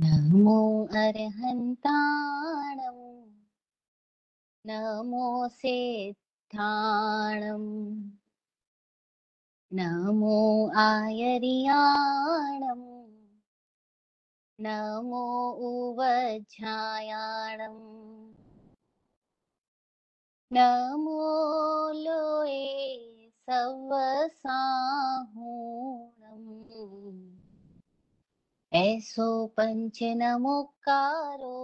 नमो अर्हन्ताणं नमो सिद्धाणं नमो आयर्याणं नमो उवध्यायाणम् नमो लोये सवसाहूणम् एषो पञ्चनमोकारो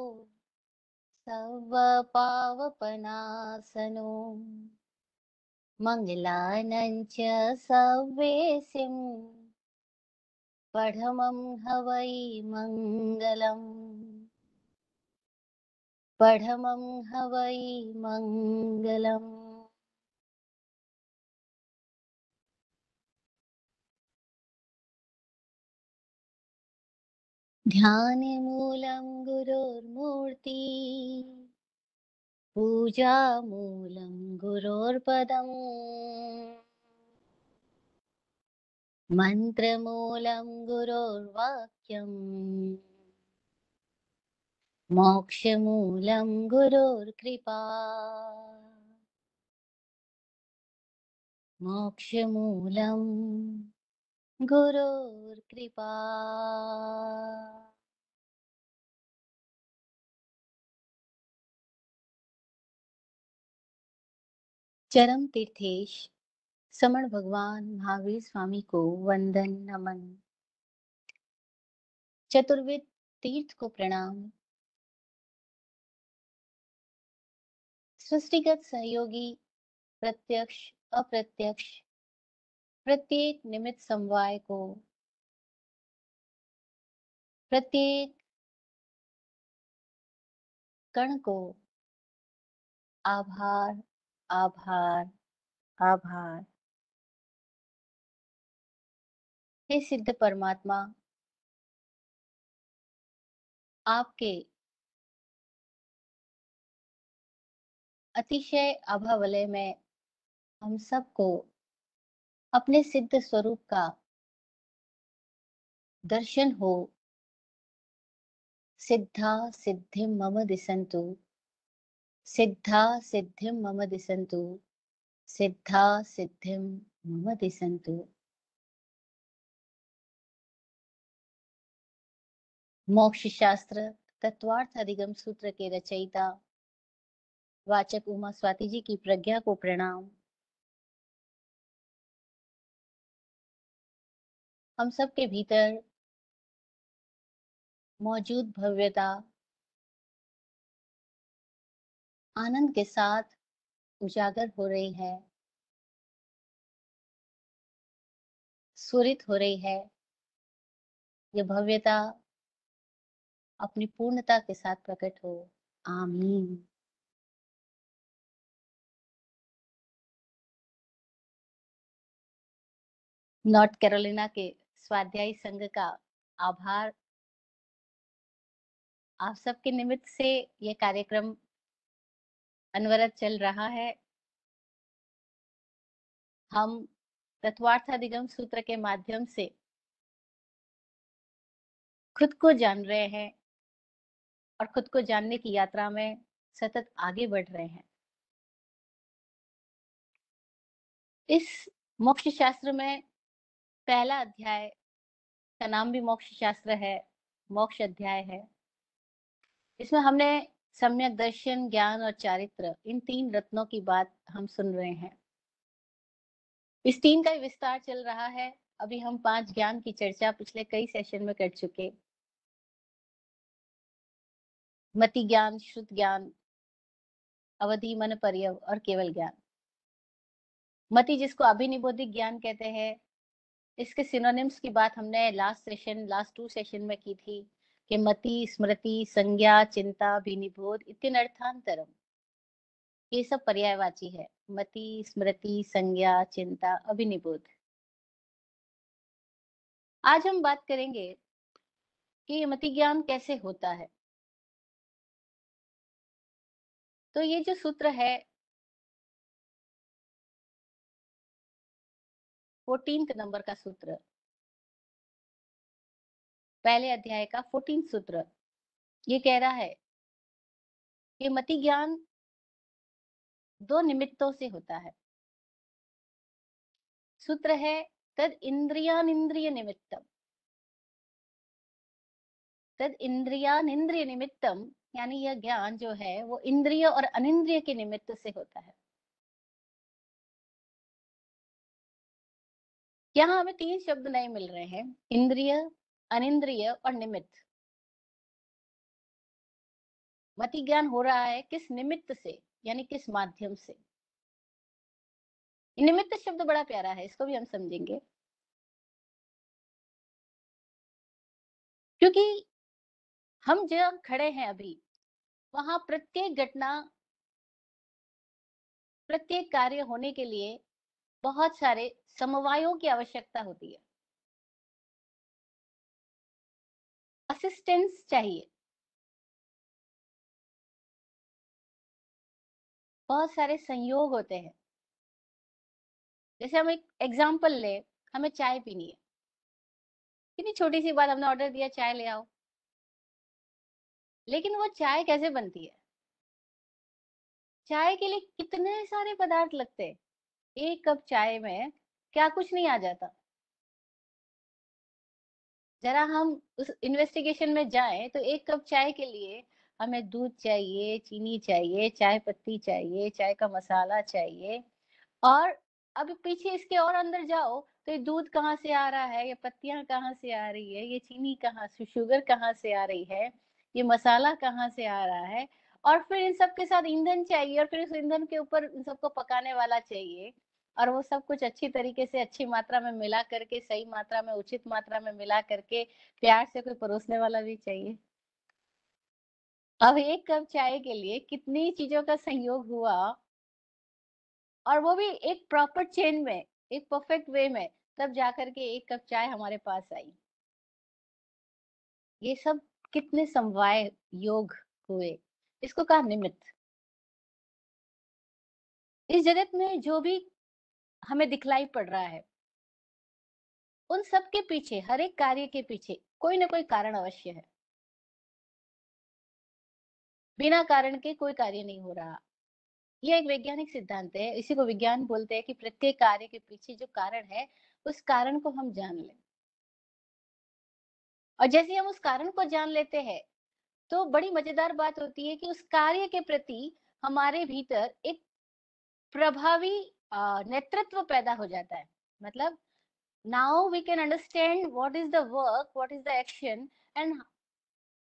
सर्वपावपनासनो मङ्गलानञ्च सर्वे सिं पढमं हवै मङ्गलम् पढमं हवै मङ्गलम् मूलं गुरोर्मूर्ति पूजामूलं गुरोर्पदम् मन्त्रमूलं गुरोर्वाक्यम् मोक्षमूलं गुरोर्कृपा मोक्षमूलम् कृपा चरम तीर्थेश समण भगवान महावीर स्वामी को वंदन नमन चतुर्विद तीर्थ को प्रणाम सृष्टिगत सहयोगी प्रत्यक्ष अप्रत्यक्ष प्रत्येक निमित्त समवाय को प्रत्येक कण को आभार आभार आभार हे सिद्ध परमात्मा आपके अतिशय अभावलय में हम सबको अपने सिद्ध स्वरूप का दर्शन हो सिद्धा सिद्धि मम दिसंतु सिद्धा सिद्धि मम दिसंतु सिद्धा सिद्धि मम दिसंतु मोक्ष शास्त्र तत्वार्थ अधिगम सूत्र के रचयिता वाचक उमा स्वाति जी की प्रज्ञा को प्रणाम हम सब के भीतर मौजूद भव्यता आनंद के साथ उजागर हो रही है स्वरित हो रही है यह भव्यता अपनी पूर्णता के साथ प्रकट हो आमीन नॉर्थ कैरोलिना के स्वाध्यायी संघ का आभार आप सबके निमित्त से यह कार्यक्रम अनवरत चल रहा है हम तत्वार्थाधिगम सूत्र के माध्यम से खुद को जान रहे हैं और खुद को जानने की यात्रा में सतत आगे बढ़ रहे हैं इस मोक्ष शास्त्र में पहला अध्याय का नाम भी मोक्ष शास्त्र है मोक्ष अध्याय है इसमें हमने सम्यक दर्शन ज्ञान और चारित्र इन तीन रत्नों की बात हम सुन रहे हैं इस तीन का विस्तार चल रहा है अभी हम पांच ज्ञान की चर्चा पिछले कई सेशन में कर चुके मति ज्ञान श्रुत ज्ञान अवधि मन पर्यव और केवल ज्ञान मति जिसको अभिनिबोधिक ज्ञान कहते हैं इसके सिनोनिम्स की बात हमने last session last two session में की थी कि मति स्मृति संज्ञा चिंता विनिबोध भीनिबोध अर्थांतरम ये सब पर्यायवाची है मति स्मृति संज्ञा चिंता अभिनिबोध आज हम बात करेंगे कि मति ज्ञान कैसे होता है तो ये जो सूत्र है फोर्टीन नंबर का सूत्र पहले अध्याय का फोर्टीन सूत्र ये कह रहा है कि मति ज्ञान दो निमित्तों से होता है सूत्र है तद इंद्रियानिंद्रिय निमित्तम तद इंद्रियानिंद्रिय निमित्तम यानी यह ज्ञान जो है वो इंद्रिय और अनिंद्रिय के निमित्त से होता है यहाँ हमें तीन शब्द नए मिल रहे हैं इंद्रिय अनिंद्रिय और निमित्त मति ज्ञान हो रहा है किस निमित्त से यानी किस माध्यम से निमित्त शब्द बड़ा प्यारा है इसको भी हम समझेंगे क्योंकि हम जो खड़े हैं अभी वहां प्रत्येक घटना प्रत्येक कार्य होने के लिए बहुत सारे समवायों की आवश्यकता होती है असिस्टेंस चाहिए बहुत सारे संयोग होते हैं जैसे हम एक एग्जाम्पल ले हमें चाय पीनी है कितनी छोटी सी बात हमने ऑर्डर दिया चाय ले आओ लेकिन वो चाय कैसे बनती है चाय के लिए कितने सारे पदार्थ लगते हैं एक कप चाय में क्या कुछ नहीं आ जाता जरा हम उस इन्वेस्टिगेशन में जाएं तो एक कप चाय के लिए हमें दूध चाहिए चीनी चाहिए चाय पत्ती चाहिए चाय का मसाला चाहिए और अब पीछे इसके और अंदर जाओ तो ये दूध कहाँ से आ रहा है ये पत्तियां कहाँ से आ रही है ये चीनी कहाँ से शुगर कहाँ से आ रही है ये मसाला कहाँ से आ रहा है और फिर इन सब के साथ ईंधन चाहिए और फिर उस ईंधन के ऊपर इन सबको पकाने वाला चाहिए और वो सब कुछ अच्छी तरीके से अच्छी मात्रा में मिला करके सही मात्रा में उचित मात्रा में मिला करके प्यार से कोई परोसने वाला भी चाहिए अब एक कप चाय के लिए कितनी चीजों का संयोग हुआ और वो भी एक प्रॉपर चेन में एक परफेक्ट वे में तब जाकर के एक कप चाय हमारे पास आई ये सब कितने समवाय योग हुए इसको कहा निमित्त इस जगत में जो भी हमें दिखलाई पड़ रहा है उन सब के पीछे हर एक कार्य के पीछे कोई ना कोई कारण अवश्य है बिना कारण के कोई कार्य नहीं हो रहा यह एक वैज्ञानिक सिद्धांत है इसी को विज्ञान बोलते हैं कि प्रत्येक कार्य के पीछे जो कारण है उस कारण को हम जान लें और जैसे हम उस कारण को जान लेते हैं तो बड़ी मजेदार बात होती है कि उस कार्य के प्रति हमारे भीतर एक प्रभावी नेतृत्व पैदा हो जाता है मतलब now we can understand what is the work what is the action and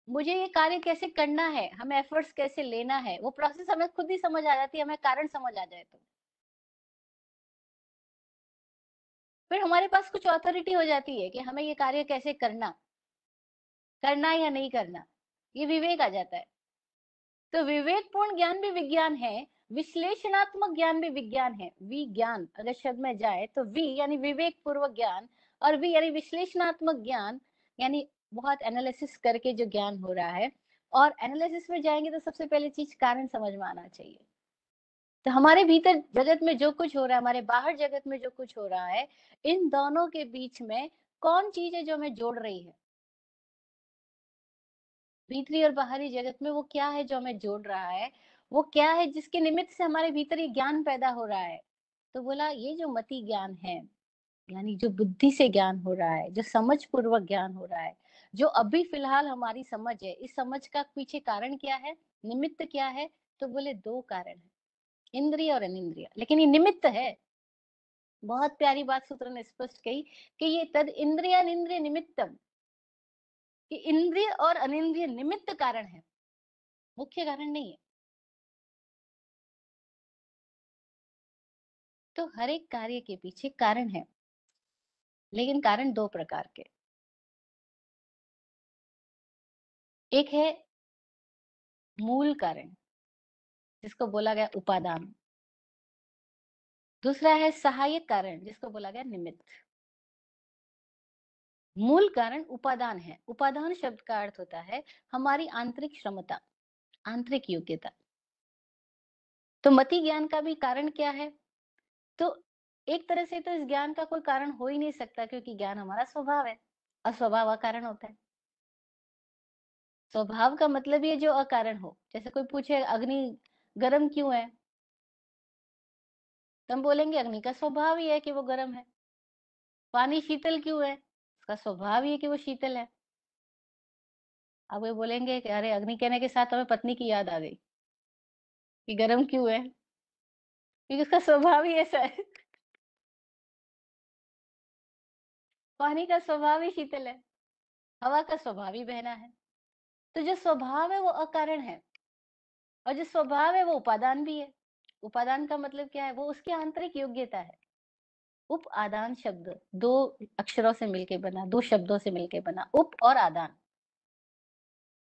मुझे ये कार्य कैसे करना है हमें एफर्ट्स कैसे लेना है वो प्रोसेस हमें खुद ही समझ आ जाती है हमें कारण समझ आ जाए तो फिर हमारे पास कुछ ऑथोरिटी हो जाती है कि हमें ये कार्य कैसे करना करना या नहीं करना ये विवेक आ जाता है तो विवेकपूर्ण ज्ञान भी विज्ञान है विश्लेषणात्मक ज्ञान भी विज्ञान है विज्ञान अगर शब्द में जाए तो वी यानी विवेक पूर्वक ज्ञान और वी यानी विश्लेषणात्मक ज्ञान यानी बहुत एनालिसिस करके जो ज्ञान हो रहा है और एनालिसिस में जाएंगे तो सबसे पहले चीज कारण समझ में आना चाहिए तो हमारे भीतर जगत में जो कुछ हो रहा है हमारे बाहर जगत में जो कुछ हो रहा है इन दोनों के बीच में कौन चीज है जो हमें जोड़ रही है भीतरी और बाहरी जगत में वो क्या है जो हमें जोड़ रहा है वो क्या है जिसके निमित्त से हमारे भीतर ये ज्ञान पैदा हो रहा है तो बोला ये जो मति ज्ञान है यानी जो बुद्धि से ज्ञान हो रहा है जो समझ पूर्वक ज्ञान हो रहा है जो अभी फिलहाल हमारी समझ है इस समझ का पीछे कारण क्या है निमित्त क्या है तो बोले दो कारण है इंद्रिय और अनिंद्रिय लेकिन ये निमित्त है बहुत प्यारी बात सूत्र ने स्पष्ट कही कि ये तद इंद्रिय अनिंद्रिय निमित्तम कि इंद्रिय और अनिंद्रिय निमित्त कारण है मुख्य कारण नहीं है तो हर एक कार्य के पीछे कारण है लेकिन कारण दो प्रकार के एक है मूल कारण जिसको बोला गया उपादान दूसरा है सहायक कारण जिसको बोला गया निमित्त मूल कारण उपादान है उपादान शब्द का अर्थ होता है हमारी आंतरिक क्षमता आंतरिक योग्यता तो मति ज्ञान का भी कारण क्या है तो एक तरह से तो इस ज्ञान का कोई कारण हो ही नहीं सकता क्योंकि ज्ञान हमारा स्वभाव है अस्वभाव कारण होता है स्वभाव का मतलब ये जो अकारण हो जैसे कोई पूछे अग्नि गर्म क्यों है तो हम बोलेंगे अग्नि का स्वभाव ही है कि वो गर्म है पानी शीतल क्यों है उसका स्वभाव ही है कि वो शीतल है अब वे बोलेंगे कि अरे अग्नि कहने के साथ हमें पत्नी की याद आ गई कि गर्म क्यों है क्योंकि उसका स्वभाव ही ऐसा है पानी का स्वभाव ही शीतल है हवा का स्वभाव ही बहना है तो जो स्वभाव है वो अकारण है और जो स्वभाव है वो उपादान भी है उपादान का मतलब क्या है वो उसकी आंतरिक योग्यता है उप आदान शब्द दो अक्षरों से मिलके बना दो शब्दों से मिलके बना उप और आदान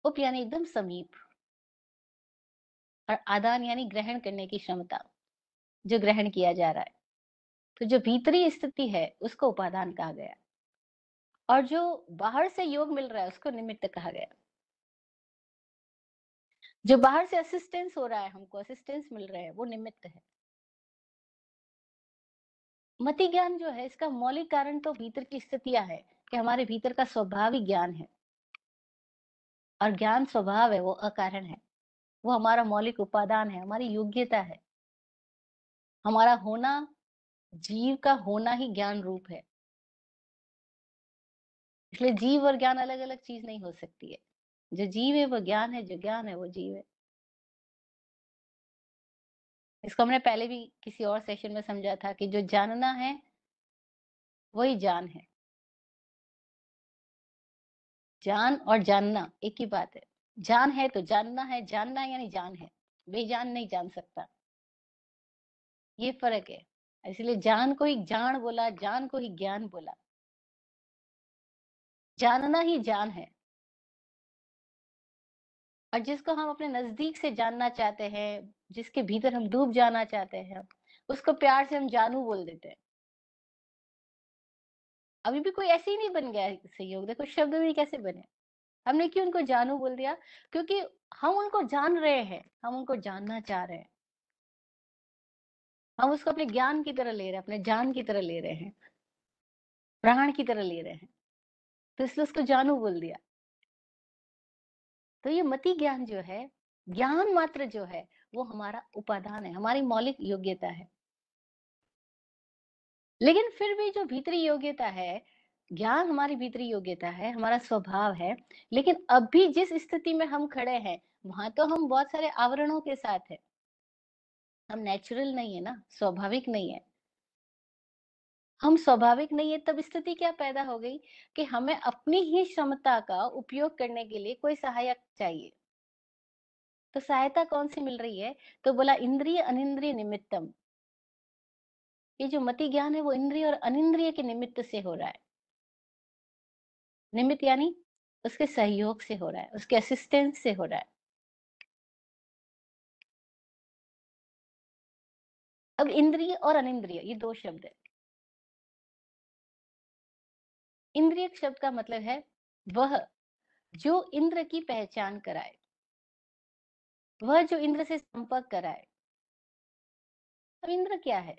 उप यानी एकदम समीप और आदान यानी ग्रहण करने की क्षमता जो ग्रहण किया जा रहा है तो जो भीतरी स्थिति है उसको उपादान कहा गया और जो बाहर से योग मिल रहा है उसको निमित्त कहा गया जो बाहर से असिस्टेंस हो रहा है हमको असिस्टेंस मिल रहा है वो निमित्त है मति ज्ञान जो है इसका मौलिक कारण तो भीतर की स्थितियां है कि हमारे भीतर का स्वभाव ही ज्ञान है और ज्ञान स्वभाव है वो अकारण है वो हमारा मौलिक उपादान है हमारी योग्यता है हमारा होना जीव का होना ही ज्ञान रूप है इसलिए जीव और ज्ञान अलग अलग चीज नहीं हो सकती है जो जीव है वो ज्ञान है जो ज्ञान है वो जीव है इसको हमने पहले भी किसी और सेशन में समझा था कि जो जानना है वही जान है जान और जानना एक ही बात है जान है तो जानना है जानना यानी जान है बेजान नहीं जान सकता ये फर्क है इसलिए जान को ही जान बोला जान को ही ज्ञान बोला जानना ही जान है और जिसको हम अपने नजदीक से जानना चाहते हैं जिसके भीतर हम डूब जाना चाहते हैं उसको प्यार से हम जानू बोल देते हैं अभी भी कोई ऐसे ही नहीं बन गया सहयोग देखो शब्द भी कैसे बने हमने क्यों उनको जानू बोल दिया क्योंकि हम उनको जान रहे हैं हम उनको जानना चाह रहे हैं हम उसको अपने ज्ञान की तरह ले रहे हैं अपने जान की तरह ले रहे हैं प्राण की तरह ले रहे हैं तो इसलिए उसको जानू बोल दिया तो ये मति ज्ञान जो है ज्ञान मात्र जो है वो हमारा उपादान है हमारी मौलिक योग्यता है लेकिन फिर भी जो भीतरी योग्यता है ज्ञान हमारी भीतरी योग्यता है हमारा स्वभाव है लेकिन अब भी जिस स्थिति में हम खड़े हैं वहां तो हम बहुत सारे आवरणों के साथ है हम नेचुरल नहीं है ना स्वाभाविक नहीं है हम स्वाभाविक नहीं है तब स्थिति क्या पैदा हो गई कि हमें अपनी ही क्षमता का उपयोग करने के लिए कोई सहायक चाहिए तो सहायता कौन सी मिल रही है तो बोला इंद्रिय अनिंद्रिय निमित्तम ये जो मति ज्ञान है वो इंद्रिय और अनिंद्रिय के निमित्त से हो रहा है निमित्त यानी उसके सहयोग से हो रहा है उसके असिस्टेंस से हो रहा है अब इंद्रिय और अनिंद्रिय ये दो शब्द है इंद्रिय शब्द का मतलब है वह जो इंद्र की पहचान कराए वह जो इंद्र से संपर्क कराए अब इंद्र क्या है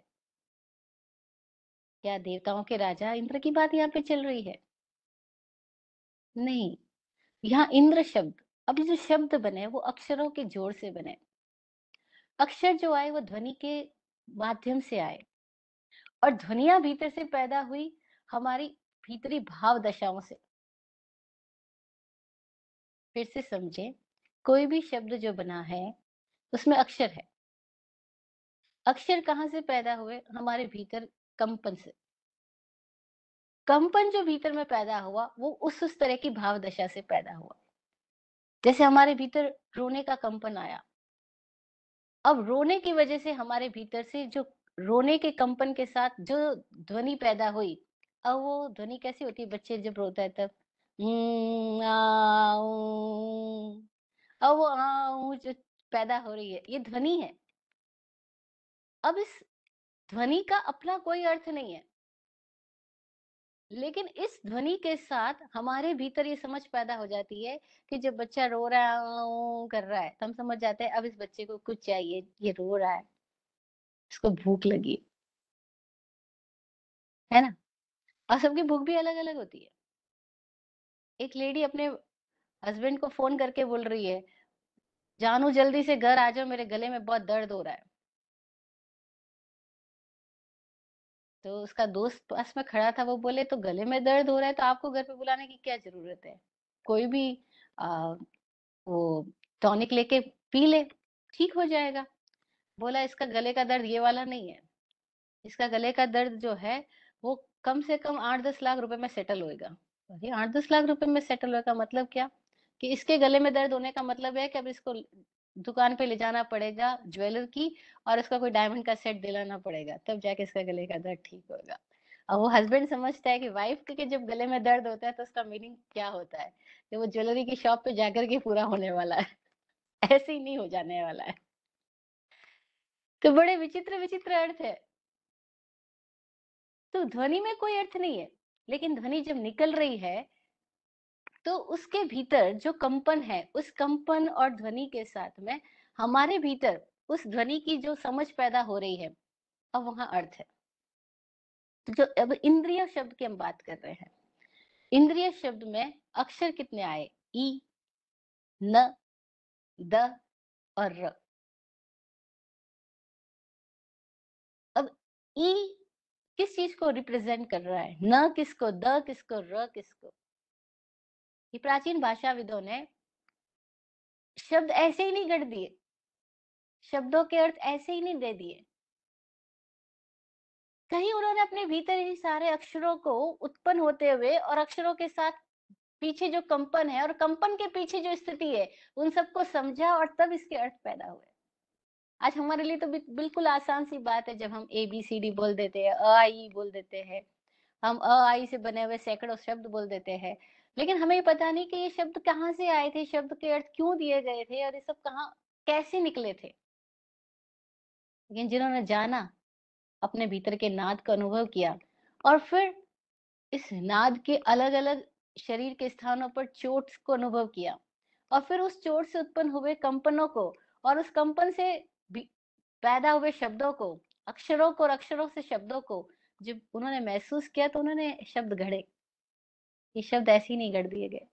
क्या देवताओं के राजा इंद्र की बात यहाँ पे चल रही है नहीं यहाँ इंद्र शब्द अब जो शब्द बने वो अक्षरों के जोड़ से बने अक्षर जो आए वो ध्वनि के माध्यम से आए और ध्वनिया भीतर से पैदा हुई हमारी भीतरी भाव दशाओं से फिर से समझे कोई भी शब्द जो बना है उसमें अक्षर है अक्षर कहां से पैदा हुए हमारे भीतर कंपन से कंपन जो भीतर में पैदा हुआ वो उस उस तरह की भाव दशा से पैदा हुआ जैसे हमारे भीतर रोने का कंपन आया अब रोने की वजह से हमारे भीतर से जो रोने के कंपन के साथ जो ध्वनि पैदा हुई अब वो ध्वनि कैसी होती है बच्चे जब रोता है तब अब वो आऊ जो पैदा हो रही है ये ध्वनि है अब इस ध्वनि का अपना कोई अर्थ नहीं है लेकिन इस ध्वनि के साथ हमारे भीतर ये समझ पैदा हो जाती है कि जब बच्चा रो रहा है कर रहा है तो हम समझ जाते हैं अब इस बच्चे को कुछ चाहिए ये रो रहा है इसको भूख लगी है ना और सबकी भूख भी अलग अलग होती है एक लेडी अपने हस्बैंड को फोन करके बोल रही है जानू जल्दी से घर आ जाओ मेरे गले में बहुत दर्द हो रहा है तो उसका दोस्त पास में खड़ा था वो बोले तो गले में दर्द हो रहा है तो आपको घर पे बुलाने की क्या जरूरत है कोई भी आ, वो टॉनिक लेके पी ले ठीक हो जाएगा बोला इसका गले का दर्द ये वाला नहीं है इसका गले का दर्द जो है वो कम से कम आठ दस लाख रुपए में सेटल होएगा ये आठ दस लाख रुपए में सेटल होएगा मतलब क्या कि इसके गले में दर्द होने का मतलब है कि अब इसको दुकान पे ले जाना पड़ेगा ज्वेलर की और उसका कोई डायमंड का सेट दिलाना पड़ेगा तब जाके इसका गले का दर्द ठीक होगा और वो हस्बैंड समझता है कि वाइफ के जब गले में दर्द होता है तो उसका मीनिंग क्या होता है कि वो ज्वेलरी की शॉप पे जाकर के पूरा होने वाला है ऐसे ही नहीं हो जाने वाला है तो बड़े विचित्र विचित्र अर्थ है तो ध्वनि में कोई अर्थ नहीं है लेकिन ध्वनि जब निकल रही है तो उसके भीतर जो कंपन है उस कंपन और ध्वनि के साथ में हमारे भीतर उस ध्वनि की जो समझ पैदा हो रही है अब वहां अर्थ है तो जो अब इंद्रिय शब्द की हम बात कर रहे हैं इंद्रिय शब्द में अक्षर कितने आए ई न द और र अब ई किस चीज को रिप्रेजेंट कर रहा है न किसको द किसको र किसको कि प्राचीन भाषाविदों ने शब्द ऐसे ही नहीं गढ़ दिए शब्दों के अर्थ ऐसे ही नहीं दे दिए कहीं उन्होंने अपने भीतर ही सारे अक्षरों को उत्पन्न होते हुए और अक्षरों के साथ पीछे जो कंपन है और कंपन के पीछे जो स्थिति है उन सबको समझा और तब इसके अर्थ पैदा हुए आज हमारे लिए तो बिल्कुल आसान सी बात है जब हम ए बी सी डी बोल देते हैं अ आई बोल देते हैं हम अ आई से बने हुए सैकड़ों शब्द बोल देते हैं लेकिन हमें पता नहीं कि ये शब्द कहाँ से आए थे शब्द के अर्थ क्यों दिए गए थे और ये सब कहा कैसे निकले थे लेकिन जिन्होंने जाना अपने भीतर के नाद का अनुभव किया और फिर इस नाद के अलग अलग शरीर के स्थानों पर चोट को अनुभव किया और फिर उस चोट से उत्पन्न हुए कंपनों को और उस कंपन से पैदा हुए शब्दों को अक्षरों को और अक्षरों से शब्दों को जब उन्होंने महसूस किया तो उन्होंने शब्द घड़े ये शब्द ऐसे ही नहीं गढ़ दिए गए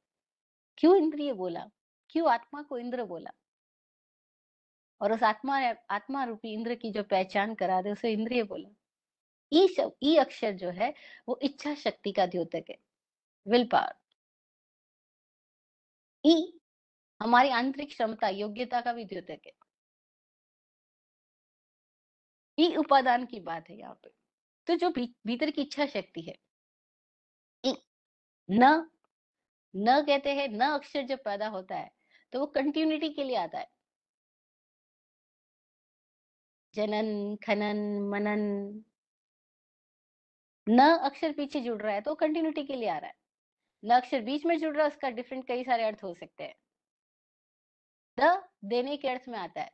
क्यों इंद्रिय बोला क्यों आत्मा को इंद्र बोला और उस आत्मा आत्मा रूपी इंद्र की जो पहचान करा दे उसे इंद्रिय बोला ई शब्द ई अक्षर जो है वो इच्छा शक्ति का द्योतक है विल पावर ई हमारी आंतरिक क्षमता योग्यता का भी द्योतक है ई उपादान की बात है यहाँ पे तो जो भी, भीतर की इच्छा शक्ति है न न कहते हैं न अक्षर जब पैदा होता है तो वो कंटिन्यूटी के लिए आता है जनन खनन मनन न अक्षर पीछे जुड़ रहा है तो कंटिन्यूटी के लिए आ रहा है न अक्षर बीच में जुड़ रहा है उसका डिफरेंट कई सारे अर्थ हो सकते हैं द देने के अर्थ में आता है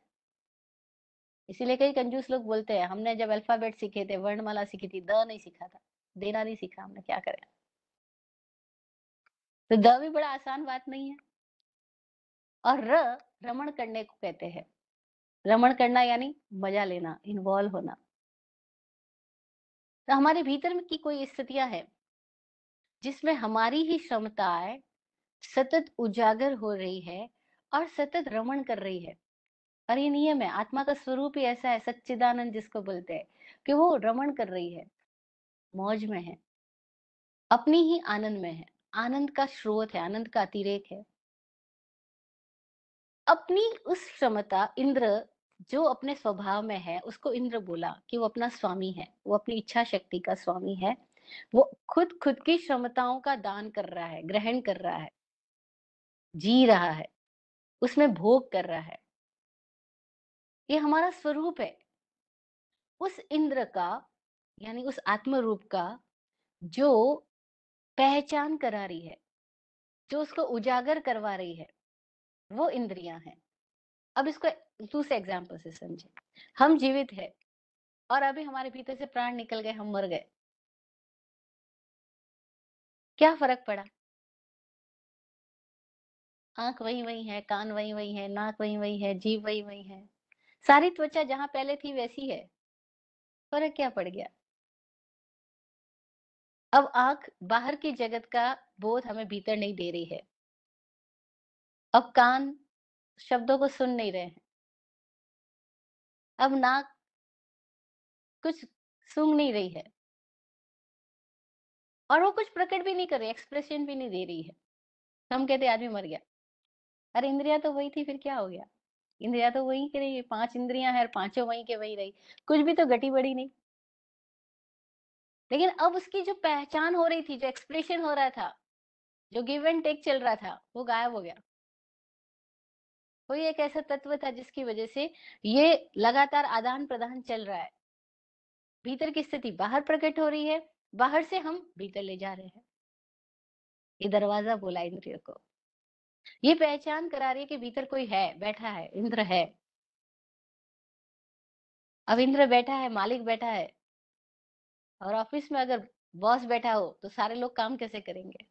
इसीलिए कई कंजूस लोग बोलते हैं हमने जब अल्फाबेट सीखे थे वर्णमाला सीखी थी द नहीं सीखा था देना नहीं सीखा हमने क्या करें तो द भी बड़ा आसान बात नहीं है और र रमण करने को कहते हैं रमण करना यानी मजा लेना इन्वॉल्व होना तो हमारे भीतर की कोई स्थितियां है जिसमें हमारी ही क्षमताएं सतत उजागर हो रही है और सतत रमण कर रही है और ये नियम है आत्मा का स्वरूप ही ऐसा है सच्चिदानंद जिसको बोलते हैं कि वो रमण कर रही है मौज में है अपनी ही आनंद में है आनंद का स्रोत है आनंद का अतिरेक है अपनी उस क्षमता इंद्र जो अपने स्वभाव में है उसको इंद्र बोला कि वो अपना स्वामी है वो अपनी इच्छा शक्ति का स्वामी है वो खुद खुद की क्षमताओं का दान कर रहा है ग्रहण कर रहा है जी रहा है उसमें भोग कर रहा है ये हमारा स्वरूप है उस इंद्र का यानी उस आत्म रूप का जो पहचान करा रही है जो उसको उजागर करवा रही है वो इंद्रियां हैं अब इसको दूसरे एग्जाम्पल से समझे हम जीवित है और अभी हमारे भीतर से प्राण निकल गए हम मर गए क्या फर्क पड़ा आंख वही वही है कान वही वही है नाक वही वही है जीव वही वही है सारी त्वचा जहां पहले थी वैसी है फर्क क्या पड़ गया अब आंख बाहर की जगत का बोध हमें भीतर नहीं दे रही है अब कान शब्दों को सुन नहीं रहे हैं अब नाक कुछ सूंघ नहीं रही है और वो कुछ प्रकट भी नहीं कर रही एक्सप्रेशन भी नहीं दे रही है हम कहते आदमी मर गया अरे इंद्रिया तो वही थी फिर क्या हो गया इंद्रिया तो वही की रही है पांच इंद्रिया है और पांचों वही के वही रही कुछ भी तो घटी बड़ी नहीं लेकिन अब उसकी जो पहचान हो रही थी जो एक्सप्रेशन हो रहा था जो गिव एंड टेक चल रहा था वो गायब हो गया कोई एक ऐसा तत्व था जिसकी वजह से ये लगातार आदान प्रदान चल रहा है भीतर की स्थिति बाहर प्रकट हो रही है बाहर से हम भीतर ले जा रहे हैं ये दरवाजा बोला इंद्रियों को ये पहचान करा रही है कि भीतर कोई है बैठा है इंद्र है अब इंद्र बैठा है मालिक बैठा है और ऑफिस में अगर बॉस बैठा हो तो सारे लोग काम कैसे करेंगे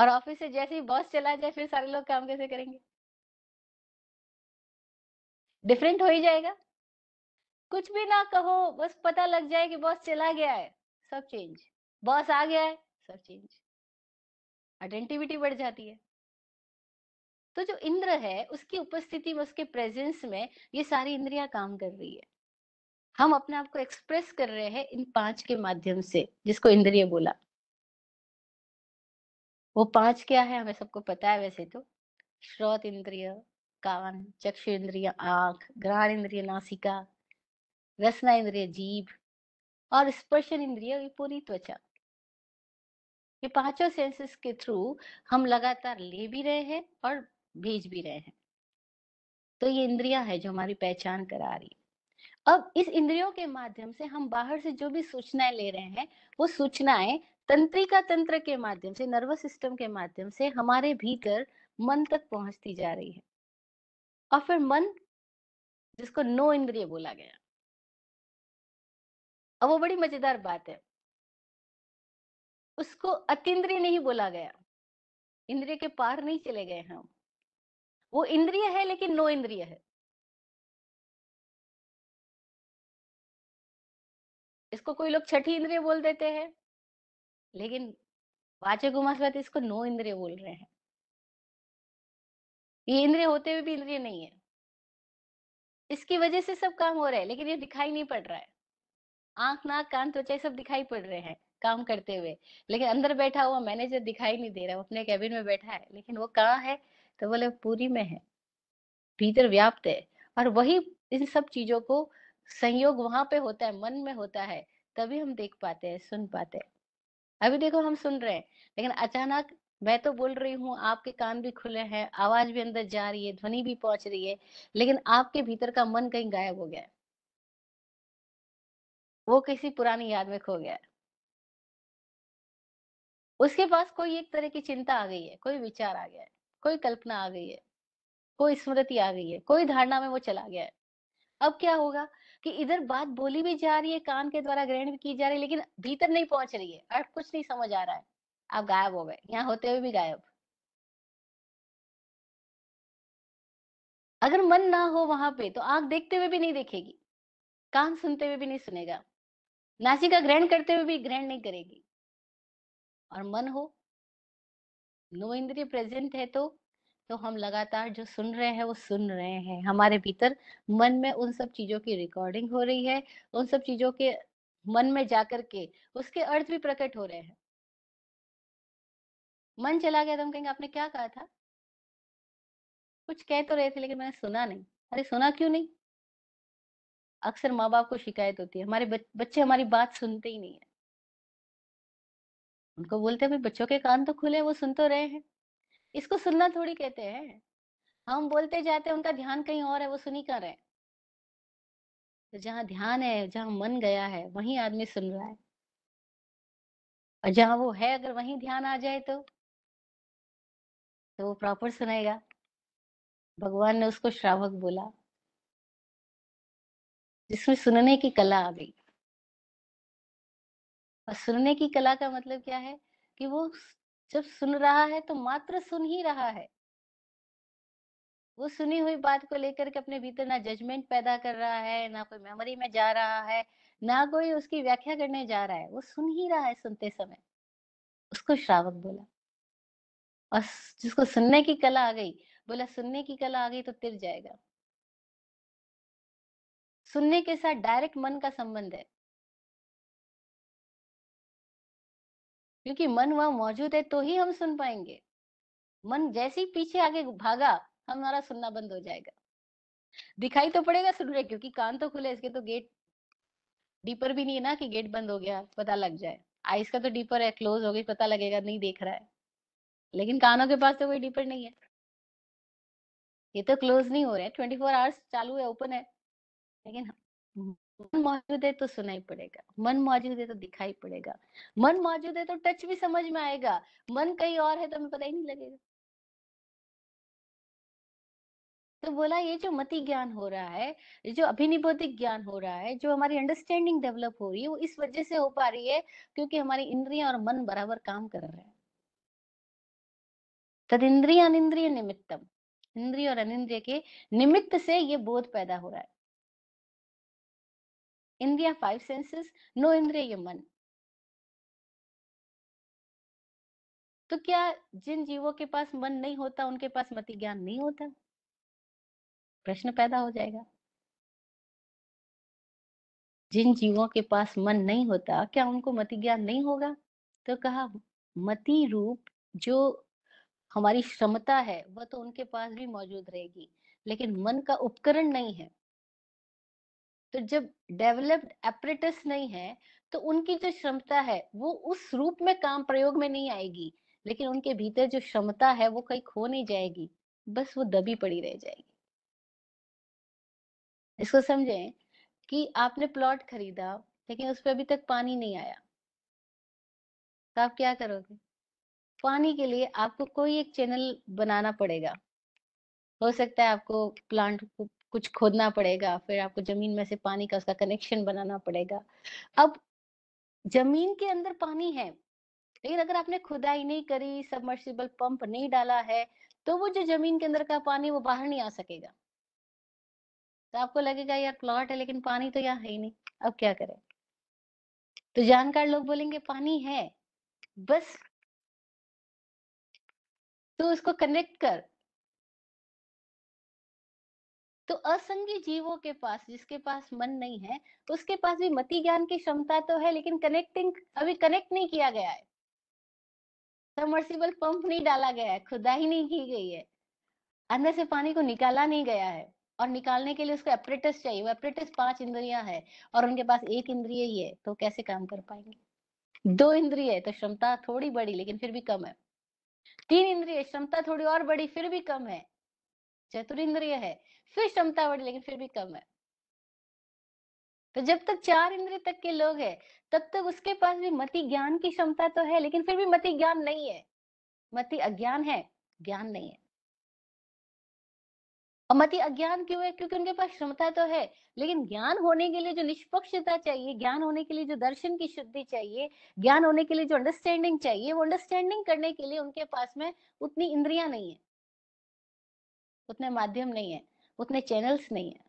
और ऑफिस से जैसे ही बॉस चला जाए फिर सारे लोग काम कैसे करेंगे डिफरेंट हो ही जाएगा कुछ भी ना कहो बस पता लग जाए कि बॉस चला गया है सब चेंज बॉस आ गया है सब चेंज आइडेंटिविटी बढ़ जाती है तो जो इंद्र है उसकी उपस्थिति में उसके प्रेजेंस में ये सारी इंद्रियां काम कर रही है हम अपने आप को एक्सप्रेस कर रहे हैं इन पांच के माध्यम से जिसको इंद्रिय बोला वो पांच क्या है हमें सबको पता है वैसे तो श्रोत इंद्रिय कान चक्षु इंद्रिय आंख ग्रहण इंद्रिय नासिका रसना इंद्रिय जीभ और स्पर्श इंद्रिय पूरी त्वचा ये पांचों सेंसेस के थ्रू हम लगातार ले भी रहे हैं और भेज भी रहे हैं तो ये इंद्रिया है जो हमारी पहचान करा रही है अब इस इंद्रियों के माध्यम से हम बाहर से जो भी सूचनाएं ले रहे हैं वो सूचनाएं तंत्रिका तंत्र के माध्यम से नर्वस सिस्टम के माध्यम से हमारे भीतर मन तक पहुंचती जा रही है और फिर मन जिसको नो इंद्रिय बोला गया अब वो बड़ी मजेदार बात है उसको अतिद्रिय नहीं बोला गया इंद्रिय के पार नहीं चले गए हम वो इंद्रिय है लेकिन नो इंद्रिय है इसको कोई लोग छठी इंद्रिय बोल देते हैं लेकिन वाचक उमास्वत इसको नौ इंद्रिय बोल रहे हैं ये इंद्रिय होते हुए भी इंद्रिय नहीं है इसकी वजह से सब काम हो रहा है लेकिन ये दिखाई नहीं पड़ रहा है आंख नाक कान त्वचा सब दिखाई पड़ रहे हैं काम करते हुए लेकिन अंदर बैठा हुआ मैनेजर दिखाई नहीं दे रहा वो अपने कैबिन में बैठा है लेकिन वो कहाँ है तो बोले पूरी में है भीतर व्याप्त है और वही इन सब चीजों को संयोग वहां पे होता है मन में होता है तभी हम देख पाते हैं सुन पाते हैं अभी देखो हम सुन रहे हैं लेकिन अचानक मैं तो बोल रही हूँ आपके कान भी खुले हैं आवाज भी अंदर जा रही है ध्वनि भी पहुंच रही है लेकिन आपके भीतर का मन कहीं गायब हो गया है वो किसी पुरानी याद में खो गया है उसके पास कोई एक तरह की चिंता आ गई है कोई विचार आ गया है कोई कल्पना आ गई है कोई स्मृति आ गई है कोई धारणा में वो चला गया है अब क्या होगा कि इधर बात बोली भी जा रही है कान के द्वारा ग्रहण भी की जा रही है लेकिन भीतर नहीं पहुंच रही है अर्थ कुछ नहीं समझ आ रहा है आप गायब हो गए यहाँ होते हुए भी गायब अगर मन ना हो वहां पे तो आंख देखते हुए भी नहीं देखेगी कान सुनते हुए भी नहीं सुनेगा नासिका ग्रहण करते हुए भी ग्रहण नहीं करेगी और मन हो नो इंद्रिय प्रेजेंट है तो तो हम लगातार जो सुन रहे हैं वो सुन रहे हैं हमारे भीतर मन में उन सब चीजों की रिकॉर्डिंग हो रही है उन सब चीजों के मन में जाकर के उसके अर्थ भी प्रकट हो रहे हैं मन चला गया तो हम कहेंगे आपने क्या कहा था कुछ कह तो रहे थे लेकिन मैंने सुना नहीं अरे सुना क्यों नहीं अक्सर माँ बाप को शिकायत होती है हमारे बच्चे हमारी बात सुनते ही नहीं है उनको बोलते हैं बच्चों के कान तो खुले वो सुन तो रहे हैं इसको सुनना थोड़ी कहते हैं हम बोलते जाते उनका ध्यान कहीं और है वो सुनी कर रहे तो जहाँ ध्यान है जहाँ मन गया है वहीं आदमी सुन रहा है और जहाँ वो है अगर वहीं ध्यान आ जाए तो तो वो प्रॉपर सुनेगा भगवान ने उसको श्रावक बोला जिसमें सुनने की कला आ गई और सुनने की कला का मतलब क्या है कि वो जब सुन रहा है तो मात्र सुन ही रहा है वो सुनी हुई बात को लेकर के अपने भीतर ना जजमेंट पैदा कर रहा है ना कोई मेमोरी में जा रहा है ना कोई उसकी व्याख्या करने जा रहा है वो सुन ही रहा है सुनते समय उसको श्रावक बोला और जिसको सुनने की कला आ गई बोला सुनने की कला आ गई तो तिर जाएगा सुनने के साथ डायरेक्ट मन का संबंध है क्योंकि मन वहां मौजूद है तो ही हम सुन पाएंगे मन जैसे ही पीछे आगे भागा हमारा सुनना बंद हो जाएगा दिखाई तो पड़ेगा सुन रहे क्योंकि कान तो खुले इसके तो गेट डीपर भी नहीं है ना कि गेट बंद हो गया पता लग जाए आइस का तो डीपर है क्लोज हो गई पता लगेगा नहीं देख रहा है लेकिन कानों के पास तो कोई डीपर नहीं है ये तो क्लोज नहीं हो रहे ट्वेंटी फोर आवर्स चालू है ओपन है लेकिन मन मौजूद है तो सुनाई पड़ेगा मन मौजूद है तो दिखाई पड़ेगा मन मौजूद है तो टच भी समझ में आएगा मन कहीं और है तो हमें पता ही नहीं लगेगा तो बोला ये जो मति ज्ञान हो रहा है जो अभिनिबोधिक ज्ञान हो रहा है जो हमारी अंडरस्टैंडिंग डेवलप हो रही है वो इस वजह से हो पा रही है क्योंकि हमारी इंद्रिया और मन बराबर काम कर रहे हैं तद इंद्रिय अनिंद्रिय निमित्तम इंद्रिय और अनिंद्रिय के निमित्त से ये बोध पैदा हो रहा है Indriya five senses, no Indriya ये मन तो क्या जिन जीवों के पास मन नहीं होता उनके पास मति ज्ञान नहीं होता प्रश्न पैदा हो जाएगा जिन जीवों के पास मन नहीं होता क्या उनको मति ज्ञान नहीं होगा तो कहा मति रूप जो हमारी क्षमता है वह तो उनके पास भी मौजूद रहेगी लेकिन मन का उपकरण नहीं है तो जब डेवलप्ड एपरेटस नहीं है तो उनकी जो क्षमता है वो उस रूप में काम प्रयोग में नहीं आएगी लेकिन उनके भीतर जो क्षमता है वो कहीं खो नहीं जाएगी बस वो दबी पड़ी रह जाएगी इसको समझे कि आपने प्लॉट खरीदा लेकिन उस पर अभी तक पानी नहीं आया तो आप क्या करोगे पानी के लिए आपको कोई एक चैनल बनाना पड़ेगा हो सकता है आपको प्लांट को कुछ खोदना पड़ेगा फिर आपको जमीन में से पानी का उसका कनेक्शन बनाना पड़ेगा अब जमीन के अंदर पानी है लेकिन अगर आपने खुदाई नहीं करी सबमर्सिबल पंप नहीं डाला है तो वो जो जमीन के अंदर का पानी वो बाहर नहीं आ सकेगा तो आपको लगेगा यार प्लॉट है लेकिन पानी तो यहाँ है ही नहीं अब क्या करें तो जानकार लोग बोलेंगे पानी है बस तो उसको कनेक्ट कर तो असंगी जीवों के पास जिसके पास मन नहीं है उसके पास भी मति ज्ञान की क्षमता तो है लेकिन कनेक्टिंग अभी कनेक्ट नहीं किया गया है सबमर्सिबल पंप नहीं डाला गया है खुदाई नहीं की गई है अंदर से पानी को निकाला नहीं गया है और निकालने के लिए उसको एपरेटस चाहिए वो एपरेटस पांच इंद्रिया है और उनके पास एक इंद्रिय ही है तो कैसे काम कर पाएंगे दो इंद्रिय है तो क्षमता थोड़ी बड़ी लेकिन फिर भी कम है तीन इंद्रिय क्षमता थोड़ी और बड़ी फिर भी कम है चतुर इंद्रिय है फिर क्षमता बढ़ी लेकिन फिर भी कम है तो जब तक चार इंद्रिय तक के लोग हैं तब तक उसके पास भी मति ज्ञान की क्षमता तो है लेकिन फिर भी मति ज्ञान नहीं है मति अज्ञान है ज्ञान नहीं है और मति अज्ञान क्यों है क्योंकि उनके पास क्षमता तो है लेकिन ज्ञान होने के लिए जो निष्पक्षता चाहिए ज्ञान होने के लिए जो दर्शन की शुद्धि चाहिए ज्ञान होने के लिए जो अंडरस्टैंडिंग चाहिए वो अंडरस्टैंडिंग करने के लिए उनके पास में उतनी इंद्रिया नहीं है उतने माध्यम नहीं है उतने चैनल्स नहीं है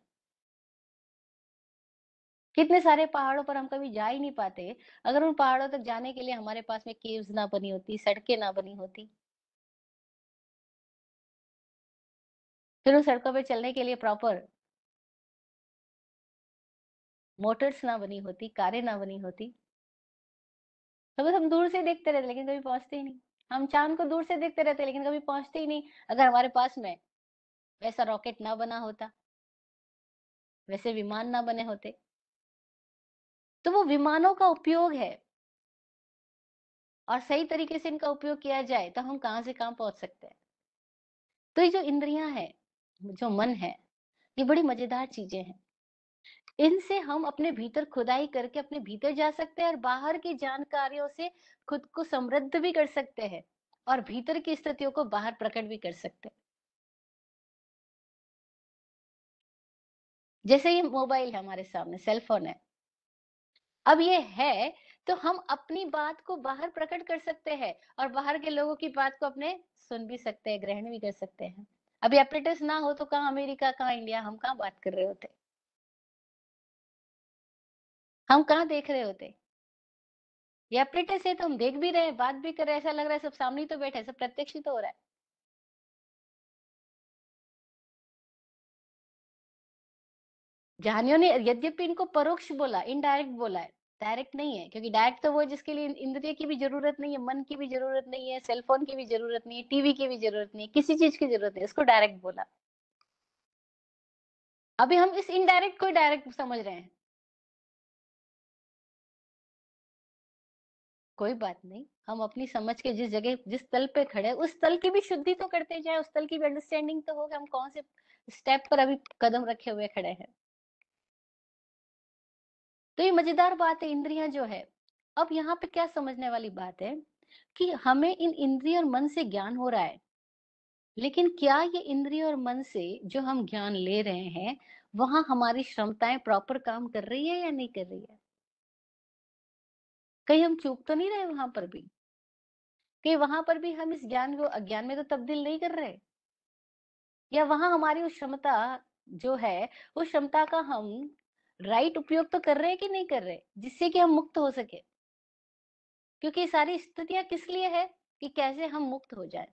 कितने सारे पहाड़ों पर हम कभी जा ही नहीं पाते अगर उन पहाड़ों तक जाने के लिए हमारे पास में केव्स ना बनी होती सड़कें ना बनी होती फिर उन सड़कों पर चलने के लिए प्रॉपर मोटर्स ना बनी होती कारें ना बनी होती तो बस हम दूर से देखते रहते लेकिन कभी पहुंचते ही नहीं हम चांद को दूर से देखते रहते लेकिन कभी पहुंचते ही नहीं अगर हमारे पास में वैसा रॉकेट ना बना होता वैसे विमान ना बने होते तो वो विमानों का उपयोग है और सही तरीके से इनका उपयोग किया जाए तो हम कहां से कहां पहुंच सकते हैं तो ये जो इंद्रियां हैं जो मन है ये बड़ी मजेदार चीजें हैं इनसे हम अपने भीतर खुदाई करके अपने भीतर जा सकते हैं और बाहर की जानकारियों से खुद को समृद्ध भी कर सकते हैं और भीतर की स्थितियों को बाहर प्रकट भी कर सकते हैं जैसे ये मोबाइल है हमारे सामने सेलफोन है अब ये है तो हम अपनी बात को बाहर प्रकट कर सकते हैं और बाहर के लोगों की बात को अपने सुन भी सकते हैं ग्रहण भी कर सकते हैं अभी अपरेटस ना हो तो कहाँ अमेरिका कहाँ इंडिया हम कहाँ बात कर रहे होते हम कहाँ देख रहे होते ये अपरेटस है तो हम देख भी रहे हैं बात भी कर रहे हैं ऐसा लग रहा है सब सामने तो बैठे सब प्रत्यक्ष तो हो रहा है जहानियों ने यद्यपि इनको परोक्ष बोला इनडायरेक्ट बोला है डायरेक्ट नहीं है क्योंकि डायरेक्ट तो वो जिसके लिए इंद्रिय की भी जरूरत नहीं है मन की भी जरूरत नहीं है सेलफोन की भी जरूरत नहीं है टीवी की भी जरूरत नहीं है किसी चीज की जरूरत नहीं इसको डायरेक्ट बोला अभी हम इस इनडायरेक्ट को डायरेक्ट समझ रहे हैं कोई बात नहीं हम अपनी समझ के जिस जगह जिस तल पे खड़े उस तल की भी शुद्धि तो करते जाए उस तल की भी अंडरस्टैंडिंग तो हो कि हम कौन से स्टेप पर अभी कदम रखे हुए खड़े हैं तो ये मजेदार बात है इंद्रियां जो है अब यहाँ पे क्या समझने वाली बात है कि हमें इन इंद्रिय और मन से ज्ञान हो रहा है लेकिन क्या ये इंद्रिय और मन से जो हम ज्ञान ले रहे हैं वहां हमारी क्षमताएं प्रॉपर काम कर रही है या नहीं कर रही है कहीं हम चूक तो नहीं रहे वहां पर भी कहीं वहां पर भी हम इस ज्ञान को अज्ञान में तो तब्दील नहीं कर रहे या वहां हमारी उस क्षमता जो है उस क्षमता का हम राइट उपयोग तो कर रहे हैं कि नहीं कर रहे जिससे कि हम मुक्त हो सके क्योंकि सारी स्थितियां किस लिए है कि कैसे हम मुक्त हो जाए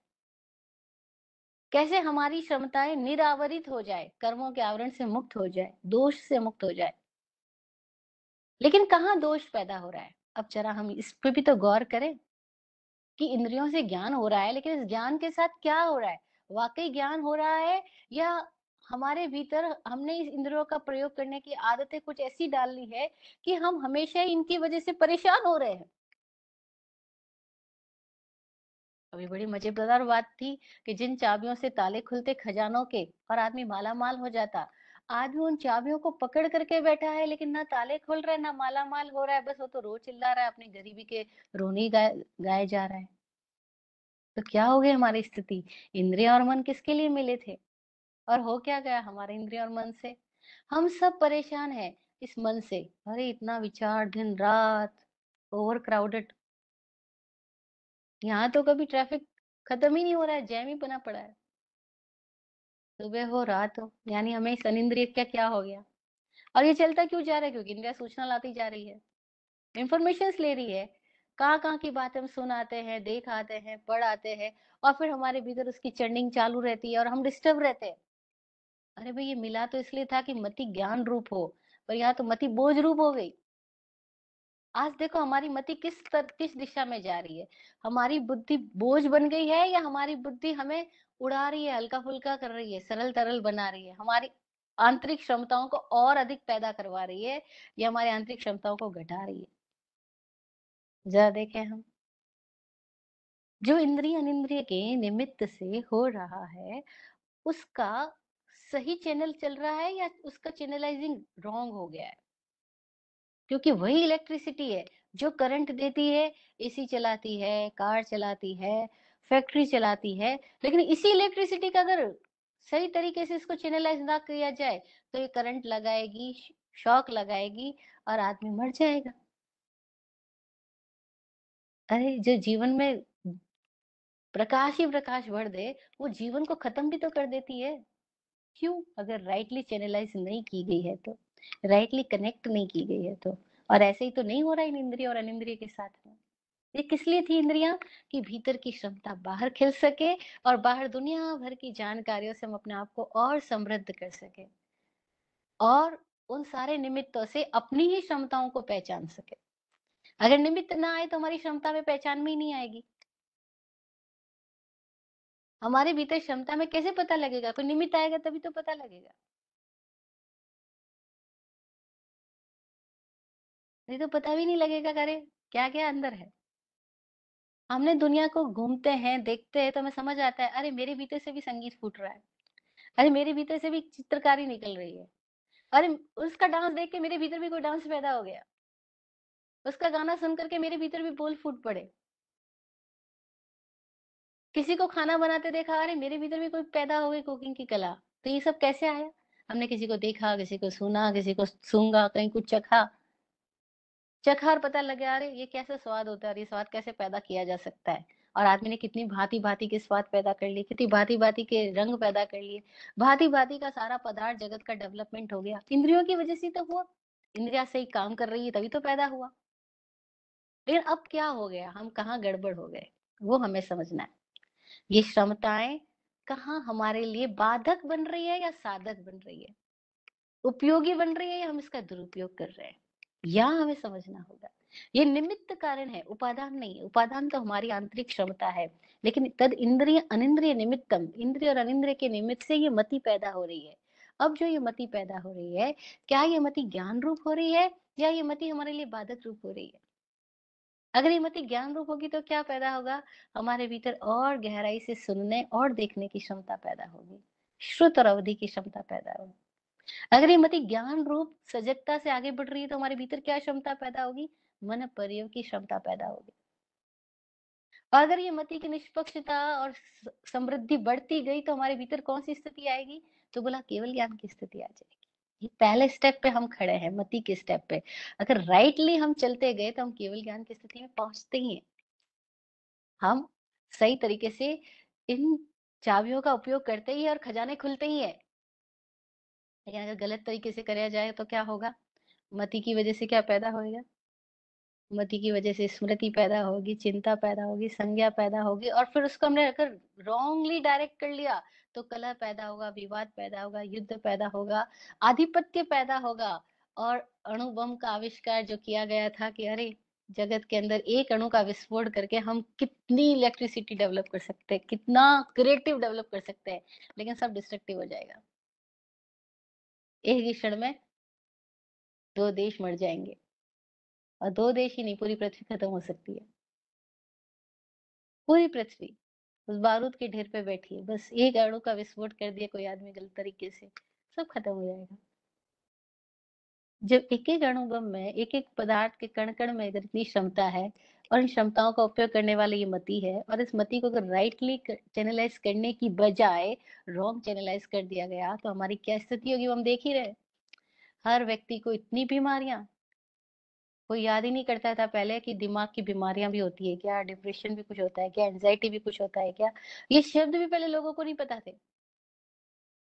कैसे हमारी क्षमताएं निरावरित हो जाए कर्मों के आवरण से मुक्त हो जाए दोष से मुक्त हो जाए लेकिन कहाँ दोष पैदा हो रहा है अब जरा हम इस पर भी तो गौर करें कि इंद्रियों से ज्ञान हो रहा है लेकिन इस ज्ञान के साथ क्या हो रहा है वाकई ज्ञान हो रहा है या हमारे भीतर हमने इस इंद्रियों का प्रयोग करने की आदतें कुछ ऐसी डाल ली है कि हम हमेशा इनकी वजह से परेशान हो रहे हैं अभी बड़ी मजेदार बात थी कि जिन चाबियों से ताले खुलते खजानों के और आदमी माला माल हो जाता आदमी उन चाबियों को पकड़ करके बैठा है लेकिन ना ताले खुल रहे ना माला माल हो रहा है बस वो तो रो चिल्ला रहा है अपनी गरीबी के रोनी गाए गाए जा रहा है तो क्या हो गया हमारी स्थिति इंद्रिया और मन किसके लिए मिले थे और हो क्या गया हमारे इंद्रिय और मन से हम सब परेशान हैं इस मन से अरे इतना विचार दिन रात ओवर क्राउडेड यहाँ तो कभी ट्रैफिक खत्म ही नहीं हो रहा है जैम ही बना पड़ा है सुबह हो रात हो यानी हमें इस अनिंद्रिय क्या क्या हो गया और ये चलता क्यों जा रहा है क्योंकि इंद्रिया सूचना लाती जा रही है इंफॉर्मेशन ले रही है कहाँ कहाँ की बात हम सुन आते हैं देख आते हैं पढ़ आते हैं और फिर हमारे भीतर उसकी चर्निंग चालू रहती है और हम डिस्टर्ब रहते हैं अरे भाई ये मिला तो इसलिए था कि मति ज्ञान रूप हो पर यहाँ तो मति बोझ रूप हो गई आज देखो हमारी मति किस तर, किस दिशा में जा रही है हमारी बुद्धि बोझ बन गई है या हमारी बुद्धि हमें उड़ा रही है हल्का फुल्का कर रही है सरल तरल बना रही है हमारी आंतरिक क्षमताओं को और अधिक पैदा करवा रही है या हमारी आंतरिक क्षमताओं को घटा रही है जरा देखें हम जो इंद्रिय अनिंद्रिय के निमित्त से हो रहा है उसका सही चैनल चल रहा है या उसका चैनलाइजिंग रॉन्ग हो गया है क्योंकि वही इलेक्ट्रिसिटी है जो करंट देती है एसी चलाती है कार चलाती है फैक्ट्री चलाती है लेकिन इसी इलेक्ट्रिसिटी का अगर सही तरीके से इसको चैनलाइज ना किया जाए तो ये करंट लगाएगी शॉक लगाएगी और आदमी मर जाएगा अरे जो जीवन में प्रकाश ही प्रकाश भर दे वो जीवन को खत्म भी तो कर देती है क्यों अगर राइटली चैनलाइज नहीं की गई है तो राइटली कनेक्ट नहीं की गई है तो और ऐसे ही तो नहीं हो रहा इन इंद्रिय और अनिंद्रिय के साथ में ये किस लिए थी इंद्रिया कि भीतर की क्षमता बाहर खिल सके और बाहर दुनिया भर की जानकारियों से हम अपने आप को और समृद्ध कर सके और उन सारे निमित्तों से अपनी ही क्षमताओं को पहचान सके अगर निमित्त ना आए तो हमारी क्षमता में पहचान में ही नहीं आएगी हमारे भीतर क्षमता में कैसे पता लगेगा कोई निमित्त आएगा तभी तो पता लगेगा नहीं तो पता भी नहीं लगेगा अरे क्या क्या अंदर है हमने दुनिया को घूमते हैं देखते हैं तो हमें समझ आता है अरे मेरे भीतर से भी संगीत फूट रहा है अरे मेरे भीतर से भी चित्रकारी निकल रही है अरे उसका डांस देख के मेरे भीतर भी कोई डांस पैदा हो गया उसका गाना सुन करके मेरे भीतर भी बोल फूट पड़े किसी को खाना बनाते देखा अरे मेरे भीतर भी कोई पैदा हो गई कुकिंग की कला तो ये सब कैसे आया हमने किसी को देखा किसी को सुना किसी को सूंगा कहीं कुछ चखा चखा और पता गया अरे ये कैसा स्वाद होता है और ये स्वाद कैसे पैदा किया जा सकता है और आदमी ने कितनी भांति भांति के स्वाद पैदा कर लिए कितनी भांति भांति के रंग पैदा कर लिए भांति भांति का सारा पदार्थ जगत का डेवलपमेंट हो गया इंद्रियों की वजह से तो हुआ इंद्रिया सही काम कर रही है तभी तो पैदा हुआ लेकिन अब क्या हो गया हम कहाँ गड़बड़ हो गए वो हमें समझना है ये क्षमताएं कहाँ हमारे लिए बाधक बन रही है या साधक बन रही है उपयोगी बन रही है या हम इसका दुरुपयोग कर रहे हैं या हमें समझना होगा ये निमित्त कारण है उपादान नहीं है उपादान तो हमारी आंतरिक क्षमता है लेकिन तद इंद्रिय अनिंद्रिय निमित्तम इंद्रिय और अनिंद्रिय के निमित्त से ये मति पैदा हो रही है अब जो ये मति पैदा हो रही है क्या ये मति ज्ञान रूप हो रही है या ये मति हमारे लिए बाधक रूप हो रही है अगर ये मति ज्ञान रूप होगी तो क्या पैदा होगा हमारे भीतर और गहराई से सुनने और देखने की क्षमता पैदा होगी श्रुत और अवधि की क्षमता पैदा होगी अगर ये मति ज्ञान रूप सजगता से आगे बढ़ रही है तो हमारे भीतर क्या क्षमता पैदा होगी मन पर्यव की क्षमता पैदा होगी और अगर ये मति की निष्पक्षता और समृद्धि बढ़ती गई तो हमारे भीतर कौन सी स्थिति आएगी तो बोला केवल ज्ञान की स्थिति आ जाएगी पहले स्टेप पे हम खड़े हैं मती के स्टेप पे अगर राइटली हम चलते गए तो हम केवल ज्ञान की स्थिति में पहुंचते ही हैं हम सही तरीके से इन चाबियों का उपयोग करते ही और खजाने खुलते ही है लेकिन अगर गलत तरीके से कराया जाए तो क्या होगा मती की वजह से क्या पैदा होएगा मति की वजह से स्मृति पैदा होगी चिंता पैदा होगी संज्ञा पैदा होगी और फिर उसको हमने अगर रॉन्गली डायरेक्ट कर लिया तो कलह पैदा होगा विवाद पैदा होगा युद्ध पैदा होगा आधिपत्य पैदा होगा और अणु बम का आविष्कार जो किया गया था कि अरे जगत के अंदर एक अणु का विस्फोट करके हम कितनी इलेक्ट्रिसिटी डेवलप कर सकते हैं कितना क्रिएटिव डेवलप कर सकते हैं लेकिन सब डिस्ट्रक्टिव हो जाएगा एक ही क्षण में दो देश मर जाएंगे और दो देश ही नहीं पूरी पृथ्वी खत्म हो सकती है पूरी पृथ्वी उस बारूद के ढेर पे बैठिए बस एक अणु का विस्फोट कर दिया कोई आदमी गलत तरीके से सब खत्म हो जाएगा जब एक एक अणुबम में एक एक पदार्थ के कण कण में अगर इतनी क्षमता है और इन क्षमताओं का उपयोग करने वाली ये मति है और इस मति को अगर राइटली चैनलाइज करने की बजाय रॉन्ग चैनलाइज कर दिया गया तो हमारी क्या स्थिति होगी वो हम देख ही रहे हर व्यक्ति को इतनी बीमारियां कोई याद ही नहीं करता था पहले कि दिमाग की बीमारियां भी होती है क्या डिप्रेशन भी कुछ होता है क्या एनजाइटी भी कुछ होता है क्या ये शब्द भी पहले लोगों को नहीं पता थे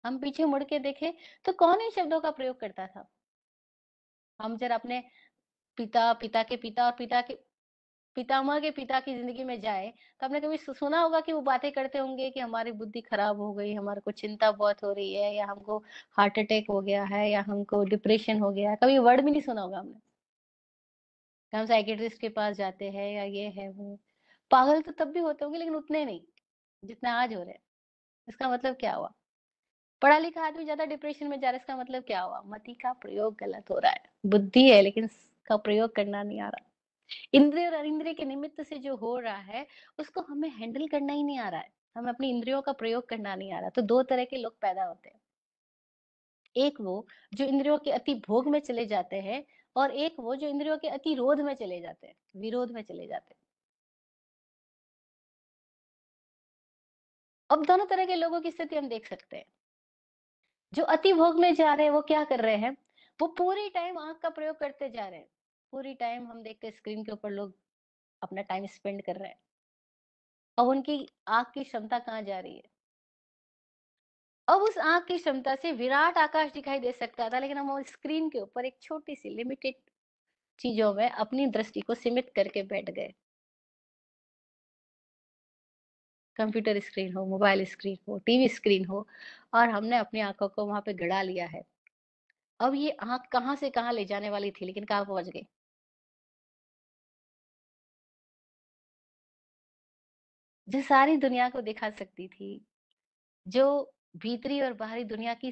हम पीछे मुड़ के देखें तो कौन इन शब्दों का प्रयोग करता था हम जरा अपने पिता पिता के पिता और पिता के पितामह के पिता की जिंदगी में जाए तो आपने कभी सुना होगा कि वो बातें करते होंगे कि हमारी बुद्धि खराब हो गई हमारे को चिंता बहुत हो रही है या हमको हार्ट अटैक हो गया है या हमको डिप्रेशन हो गया है कभी वर्ड भी नहीं सुना होगा हमने हम साइकेट्रिस्ट के पास जाते हैं या ये है वो पागल तो तब भी होते होंगे लेकिन उतने नहीं जितना आज हो रहे हैं इसका मतलब क्या हुआ पढ़ा लिखा आदमी ज्यादा डिप्रेशन में जा रहा है इसका मतलब क्या हुआ मति का प्रयोग गलत हो रहा है बुद्धि है लेकिन इसका प्रयोग करना नहीं आ रहा इंद्रिय और अनिंद्रिय के निमित्त से जो हो रहा है उसको हमें हैंडल करना ही नहीं आ रहा है हमें अपनी इंद्रियों का प्रयोग करना नहीं आ रहा तो दो तरह के लोग पैदा होते हैं एक वो जो इंद्रियों के अति भोग में चले जाते हैं और एक वो जो इंद्रियों के अतिरोध में चले जाते हैं विरोध में चले जाते हैं अब दोनों तरह के लोगों की स्थिति हम देख सकते हैं जो अति भोग में जा रहे हैं वो क्या कर रहे हैं वो पूरी टाइम आंख का प्रयोग करते जा रहे हैं पूरी टाइम हम देखते हैं स्क्रीन के ऊपर लोग अपना टाइम स्पेंड कर रहे हैं अब उनकी आंख की क्षमता कहाँ जा रही है अब उस आंख की क्षमता से विराट आकाश दिखाई दे सकता था लेकिन हम स्क्रीन के ऊपर एक छोटी सी लिमिटेड चीजों में अपनी दृष्टि को सीमित करके बैठ गए कंप्यूटर स्क्रीन हो मोबाइल स्क्रीन हो टीवी स्क्रीन हो और हमने अपनी आंखों को वहां पे गड़ा लिया है अब ये आंख कहां से कहां ले जाने वाली थी लेकिन कहा पहुंच गई जो सारी दुनिया को दिखा सकती थी जो भीतरी और बाहरी दुनिया की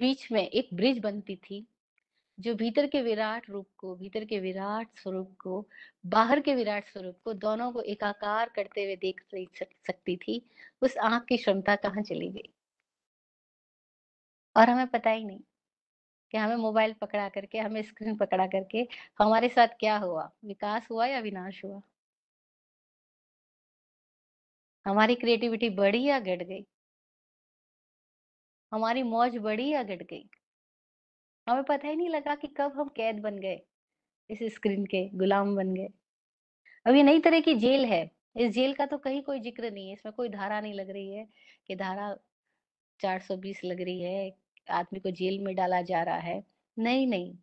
बीच में एक ब्रिज बनती थी जो भीतर के विराट रूप को भीतर के विराट स्वरूप को बाहर के विराट स्वरूप को दोनों को एकाकार करते हुए देख सकती थी उस आंख की क्षमता कहाँ चली गई और हमें पता ही नहीं कि हमें मोबाइल पकड़ा करके हमें स्क्रीन पकड़ा करके हमारे साथ क्या हुआ विकास हुआ या विनाश हुआ हमारी क्रिएटिविटी बढ़ी या घट गई हमारी मौज बड़ी या घट गई हमें पता ही नहीं लगा कि कब हम कैद बन गए इस स्क्रीन के गुलाम बन गए अब ये नई तरह की जेल है इस जेल का तो कहीं कोई जिक्र नहीं है इसमें कोई धारा नहीं लग रही है कि धारा 420 लग रही है आदमी को जेल में डाला जा रहा है नहीं नहीं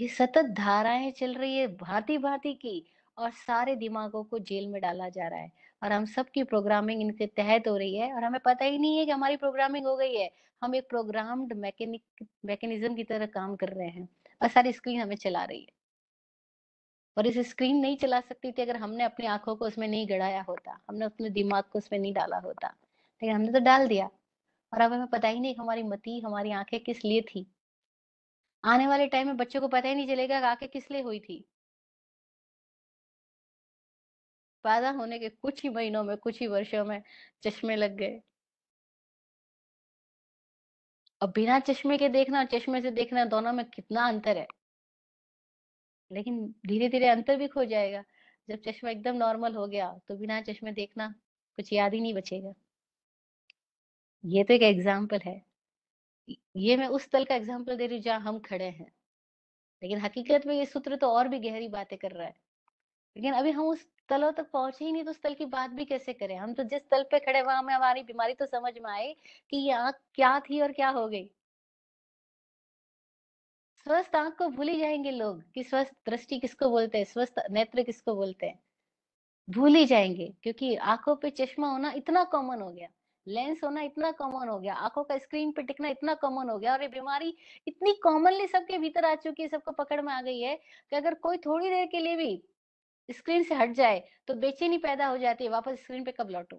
ये सतत धाराएं चल रही है भांति भांति की और सारे दिमागों को जेल में डाला जा रहा है और हम सबकी प्रोग्रामिंग इनके तहत हो रही है और हमें पता ही नहीं है कि हमारी प्रोग्रामिंग हो गई है हम एक प्रोग्राम्ड मैकेनिक मैकेनिज्म की तरह काम कर रहे हैं और सारी स्क्रीन हमें चला रही है और इस स्क्रीन नहीं चला सकती थी अगर हमने अपनी आंखों को उसमें नहीं गड़ाया होता हमने अपने दिमाग को उसमें नहीं डाला होता लेकिन हमने तो डाल दिया और अब हमें पता ही नहीं हमारी मती हमारी आंखें किस लिए थी आने वाले टाइम में बच्चों को पता ही नहीं चलेगा आंखें किस लिए हुई थी पैदा होने के कुछ ही महीनों में कुछ ही वर्षों में चश्मे लग गए अब बिना चश्मे के देखना और चश्मे से देखना दोनों में कितना अंतर है लेकिन धीरे धीरे अंतर भी खो जाएगा जब चश्मा एकदम नॉर्मल हो गया तो बिना चश्मे देखना कुछ याद ही नहीं बचेगा ये तो एक एग्जाम्पल है ये मैं उस तल का एग्जाम्पल दे रही हूँ जहाँ हम खड़े हैं लेकिन हकीकत में ये सूत्र तो और भी गहरी बातें कर रहा है लेकिन अभी हम उस तलों तक पहुंचे ही नहीं तो उस तल की बात भी कैसे करें हम तो जिस तल पे खड़े वहां में हमारी बीमारी तो समझ में आई कि ये आंख क्या थी और क्या हो गई स्वस्थ आंख को भूल ही जाएंगे लोग कि स्वस्थ दृष्टि किसको बोलते हैं स्वस्थ नेत्र किसको बोलते हैं भूल ही जाएंगे क्योंकि आंखों पे चश्मा होना इतना कॉमन हो गया लेंस होना इतना कॉमन हो गया आंखों का स्क्रीन पे टिकना इतना कॉमन हो गया और ये बीमारी इतनी कॉमनली सबके भीतर आ चुकी है सबको पकड़ में आ गई है कि अगर कोई थोड़ी देर के लिए भी स्क्रीन से हट जाए तो बेचैनी पैदा हो जाती है वापस स्क्रीन पे कब लौटू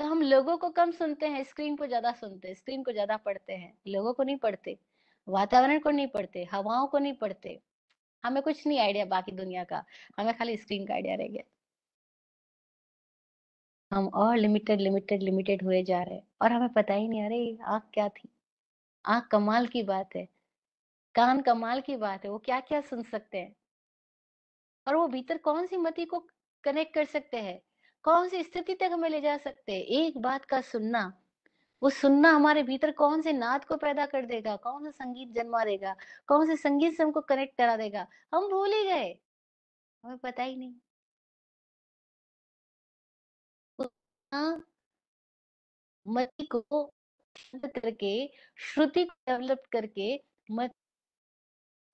तो हम लोगों को कम सुनते हैं स्क्रीन को ज्यादा सुनते हैं स्क्रीन को ज्यादा पढ़ते हैं लोगों को नहीं पढ़ते वातावरण को नहीं पढ़ते हवाओं को नहीं पढ़ते हमें कुछ नहीं आइडिया बाकी दुनिया का हमें खाली स्क्रीन का आइडिया रह गया हम और लिमिटेड लिमिटेड लिमिटेड हुए जा रहे हैं और हमें पता ही नहीं अरे आँख क्या थी आँख कमाल की बात है कान कमाल की बात है वो क्या क्या सुन सकते हैं और वो भीतर कौन सी मति को कनेक्ट कर सकते हैं कौन सी स्थिति तक हमें ले जा सकते हैं एक बात का सुनना वो सुनना हमारे भीतर कौन से नाद को पैदा कर देगा कौन सा संगीत जन्मा देगा कौन से संगीत से हमको कनेक्ट करा देगा हम भूल ही गए हमें पता ही नहीं मति को करके श्रुति को डेवलप करके मत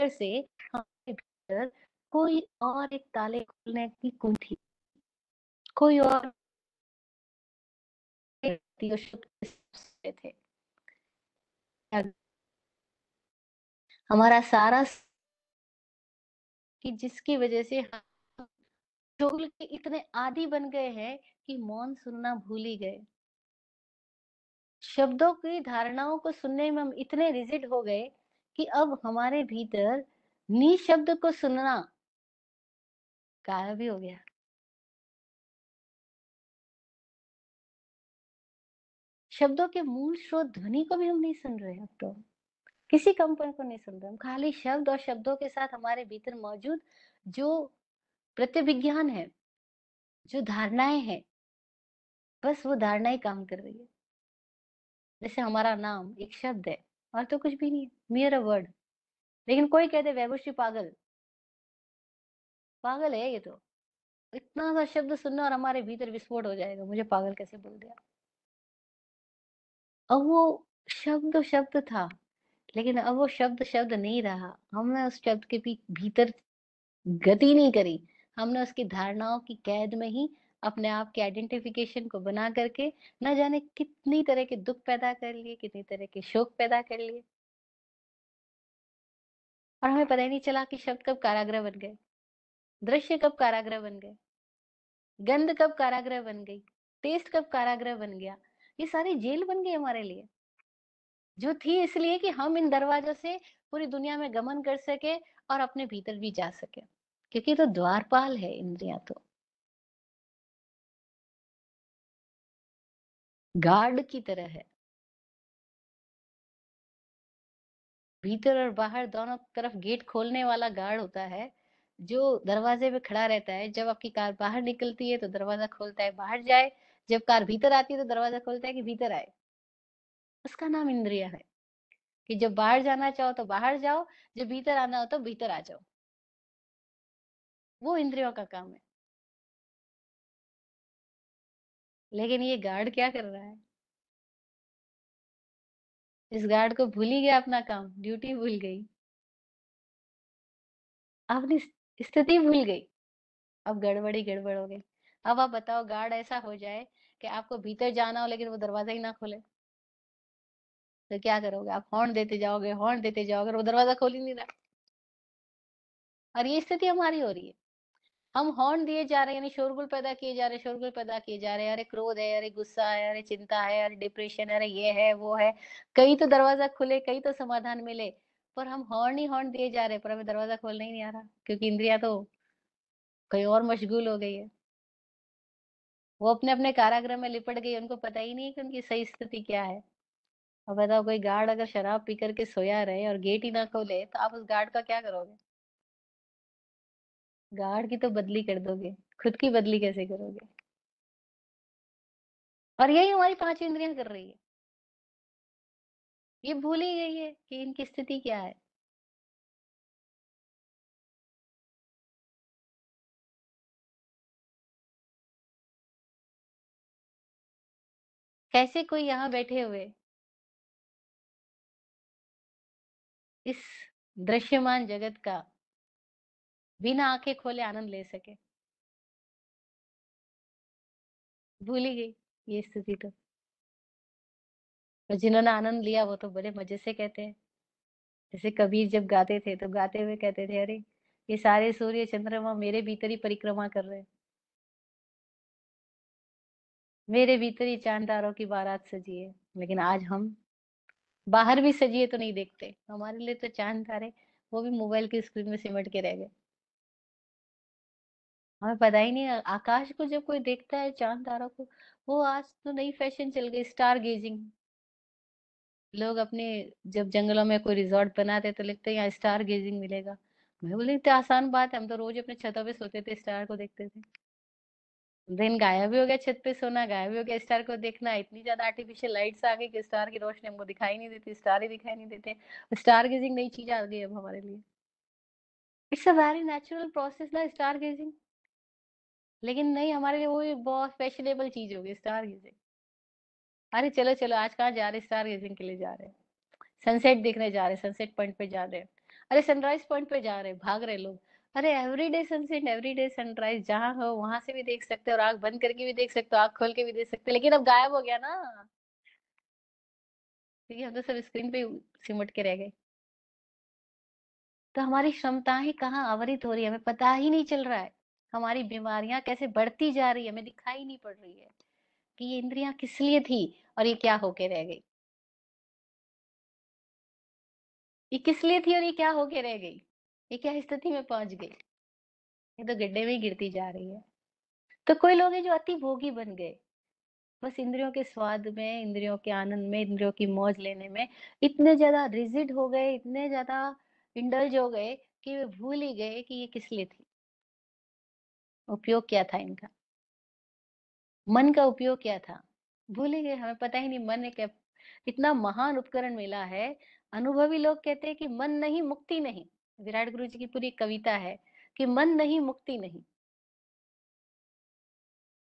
भीतर से हमारे भीतर कोई और एक ताले खोलने की कुंठी कोई और थे हमारा सारा कि जिसकी वजह से हम शोल के इतने आदि बन गए हैं कि मौन सुनना भूल ही गए शब्दों की धारणाओं को सुनने में हम इतने रिजिड हो गए कि अब हमारे भीतर नी शब्द को सुनना गायब ही हो गया शब्दों के मूल स्रोत ध्वनि को भी हम नहीं सुन रहे अब तो किसी कंपन को नहीं सुन रहे हम खाली शब्द और शब्दों के साथ हमारे भीतर मौजूद जो प्रतिविज्ञान है जो धारणाएं हैं बस वो धारणाएं काम कर रही है जैसे हमारा नाम एक शब्द है और तो कुछ भी नहीं है मियर अ वर्ड लेकिन कोई कह दे वैभवश्री पागल पागल है ये तो इतना सा शब्द सुनना और हमारे भीतर विस्फोट हो जाएगा मुझे पागल कैसे बोल दिया अब वो शब्द तो शब्द था लेकिन अब वो शब्द शब्द नहीं रहा हमने उस शब्द के भी भीतर गति नहीं करी हमने उसकी धारणाओं की कैद में ही अपने आप के आइडेंटिफिकेशन को बना करके ना जाने कितनी तरह के दुख पैदा कर लिए कितनी तरह के शोक पैदा कर लिए और हमें पता ही नहीं चला कि शब्द कब कारागृह बन गए दृश्य कब कारागृह बन गए गंध कब कारागृह बन गई टेस्ट कब कारागृह बन गया ये सारी जेल बन गई हमारे लिए जो थी इसलिए कि हम इन दरवाजों से पूरी दुनिया में गमन कर सके और अपने भीतर भी जा सके क्योंकि तो द्वारपाल है इंद्रिया तो गार्ड की तरह है भीतर और बाहर दोनों तरफ गेट खोलने वाला गार्ड होता है जो दरवाजे पे खड़ा रहता है जब आपकी कार बाहर निकलती है तो दरवाजा खोलता है बाहर जाए जब कार भीतर आती है तो दरवाजा खोलता है कि भीतर आए उसका नाम इंद्रिया है कि जब बाहर जाना चाहो तो बाहर जाओ जब भीतर आना हो तो भीतर आ जाओ वो इंद्रियों का काम है लेकिन ये गार्ड क्या कर रहा है इस गार्ड को भूल ही गया अपना काम ड्यूटी भूल गई अपनी स्थिति भूल गई अब गड़बड़ी गड़बड़ हो गई अब आप बताओ गार्ड ऐसा हो जाए कि आपको भीतर जाना हो लेकिन वो दरवाजा ही ना खोले तो क्या करोगे आप हॉर्न देते जाओगे हॉर्न देते जाओगे वो दरवाजा खोल ही नहीं रहा और ये स्थिति हमारी हो रही है हम हॉर्न दिए जा रहे हैं यानी शोरगुल पैदा किए जा रहे शोरगुल पैदा किए जा रहे हैं अरे क्रोध है अरे गुस्सा है अरे चिंता है अरे डिप्रेशन है अरे ये है वो है कई तो दरवाजा खुले कई तो समाधान मिले पर हम हॉर्न ही हॉर्न दिए जा रहे पर हमें दरवाजा खोलना ही नहीं आ रहा क्योंकि इंद्रिया तो कहीं और मशगूल हो गई है वो अपने अपने कारागृह में लिपट गई उनको पता ही नहीं कि उनकी सही स्थिति क्या है अब बताओ कोई गार्ड अगर शराब पी करके सोया रहे और गेट ही ना खोले तो आप उस गार्ड का क्या करोगे गार्ड की तो बदली कर दोगे खुद की बदली कैसे करोगे और यही हमारी पांच इंद्रियां कर रही है ये भूल ही गई है कि इनकी स्थिति क्या है कैसे कोई यहां बैठे हुए इस दृश्यमान जगत का बिना आंखें खोले आनंद ले सके भूली गई ये स्थिति तो और जिन्होंने आनंद लिया वो तो बड़े मजे से कहते हैं जैसे कबीर जब गाते थे तो गाते हुए कहते थे अरे ये सारे सूर्य चंद्रमा मेरे भीतर ही परिक्रमा कर रहे हैं मेरे भीतर ही चांद तारों की बारात सजी है लेकिन आज हम बाहर भी सजिए तो नहीं देखते हमारे लिए तो चांद तारे वो भी मोबाइल की स्क्रीन में सिमट के रह गए हमें पता ही नहीं आकाश को जब कोई देखता है चांद तारा को वो आज तो नई फैशन चल गई स्टार गेजिंग लोग अपने जब जंगलों में कोई रिजॉर्ट बनाते तो लिखते हैं यहाँ स्टार गेजिंग मिलेगा मैं बोली इतनी आसान बात है हम तो रोज अपने छतों पे सोते थे स्टार को देखते थे दिन गायब भी हो गया छत पे सोना गायब भी हो गया स्टार को देखना इतनी ज्यादा आर्टिफिशियल लाइट्स आ गई कि स्टार की रोशनी हमको दिखाई नहीं देती स्टार ही दिखाई नहीं देते स्टार गेजिंग नई चीज आ गई अब हमारे लिए it's a very natural process ना स्टार गेजिंग लेकिन नहीं हमारे लिए वो बहुत फैशनेबल चीज होगी स्टार गेजिंग अरे चलो चलो आज कहाँ जा रहे स्टार गेजिंग के लिए जा रहे सनसेट देखने जा रहे सनसेट पॉइंट पे जा रहे अरे सनराइज पॉइंट पे जा रहे भाग रहे लोग अरे एवरीडे सनसेट एवरीडे सनराइज जहाँ हो वहां से भी देख सकते हो और आग बंद करके भी देख सकते हो आग खोल के भी देख सकते लेकिन अब गायब हो गया ना क्योंकि हम तो सब स्क्रीन पे सिमट के रह गए तो हमारी क्षमता ही कहाँ आवरित हो रही है हमें पता ही नहीं चल रहा है हमारी बीमारियां कैसे बढ़ती जा रही है हमें दिखाई नहीं पड़ रही है कि ये इंद्रियां किस लिए थी और ये क्या होके रह गई ये किस लिए थी और ये क्या होके रह गई ये क्या स्थिति में पहुंच गई ये तो गड्ढे में ही गिरती जा रही है तो कोई लोग है जो अति भोगी बन गए बस इंद्रियों के स्वाद में इंद्रियों के आनंद में इंद्रियों की मौज लेने में इतने ज्यादा रिजिड हो गए इतने ज्यादा इंडल्ज हो गए कि वे भूल ही गए कि ये किस लिए थी उपयोग क्या था इनका मन का उपयोग क्या था भूले गए हमें पता ही नहीं मन एक इतना महान उपकरण मिला है अनुभवी लोग कहते हैं कि मन नहीं मुक्ति नहीं विराट गुरु जी की पूरी कविता है कि मन नहीं मुक्ति नहीं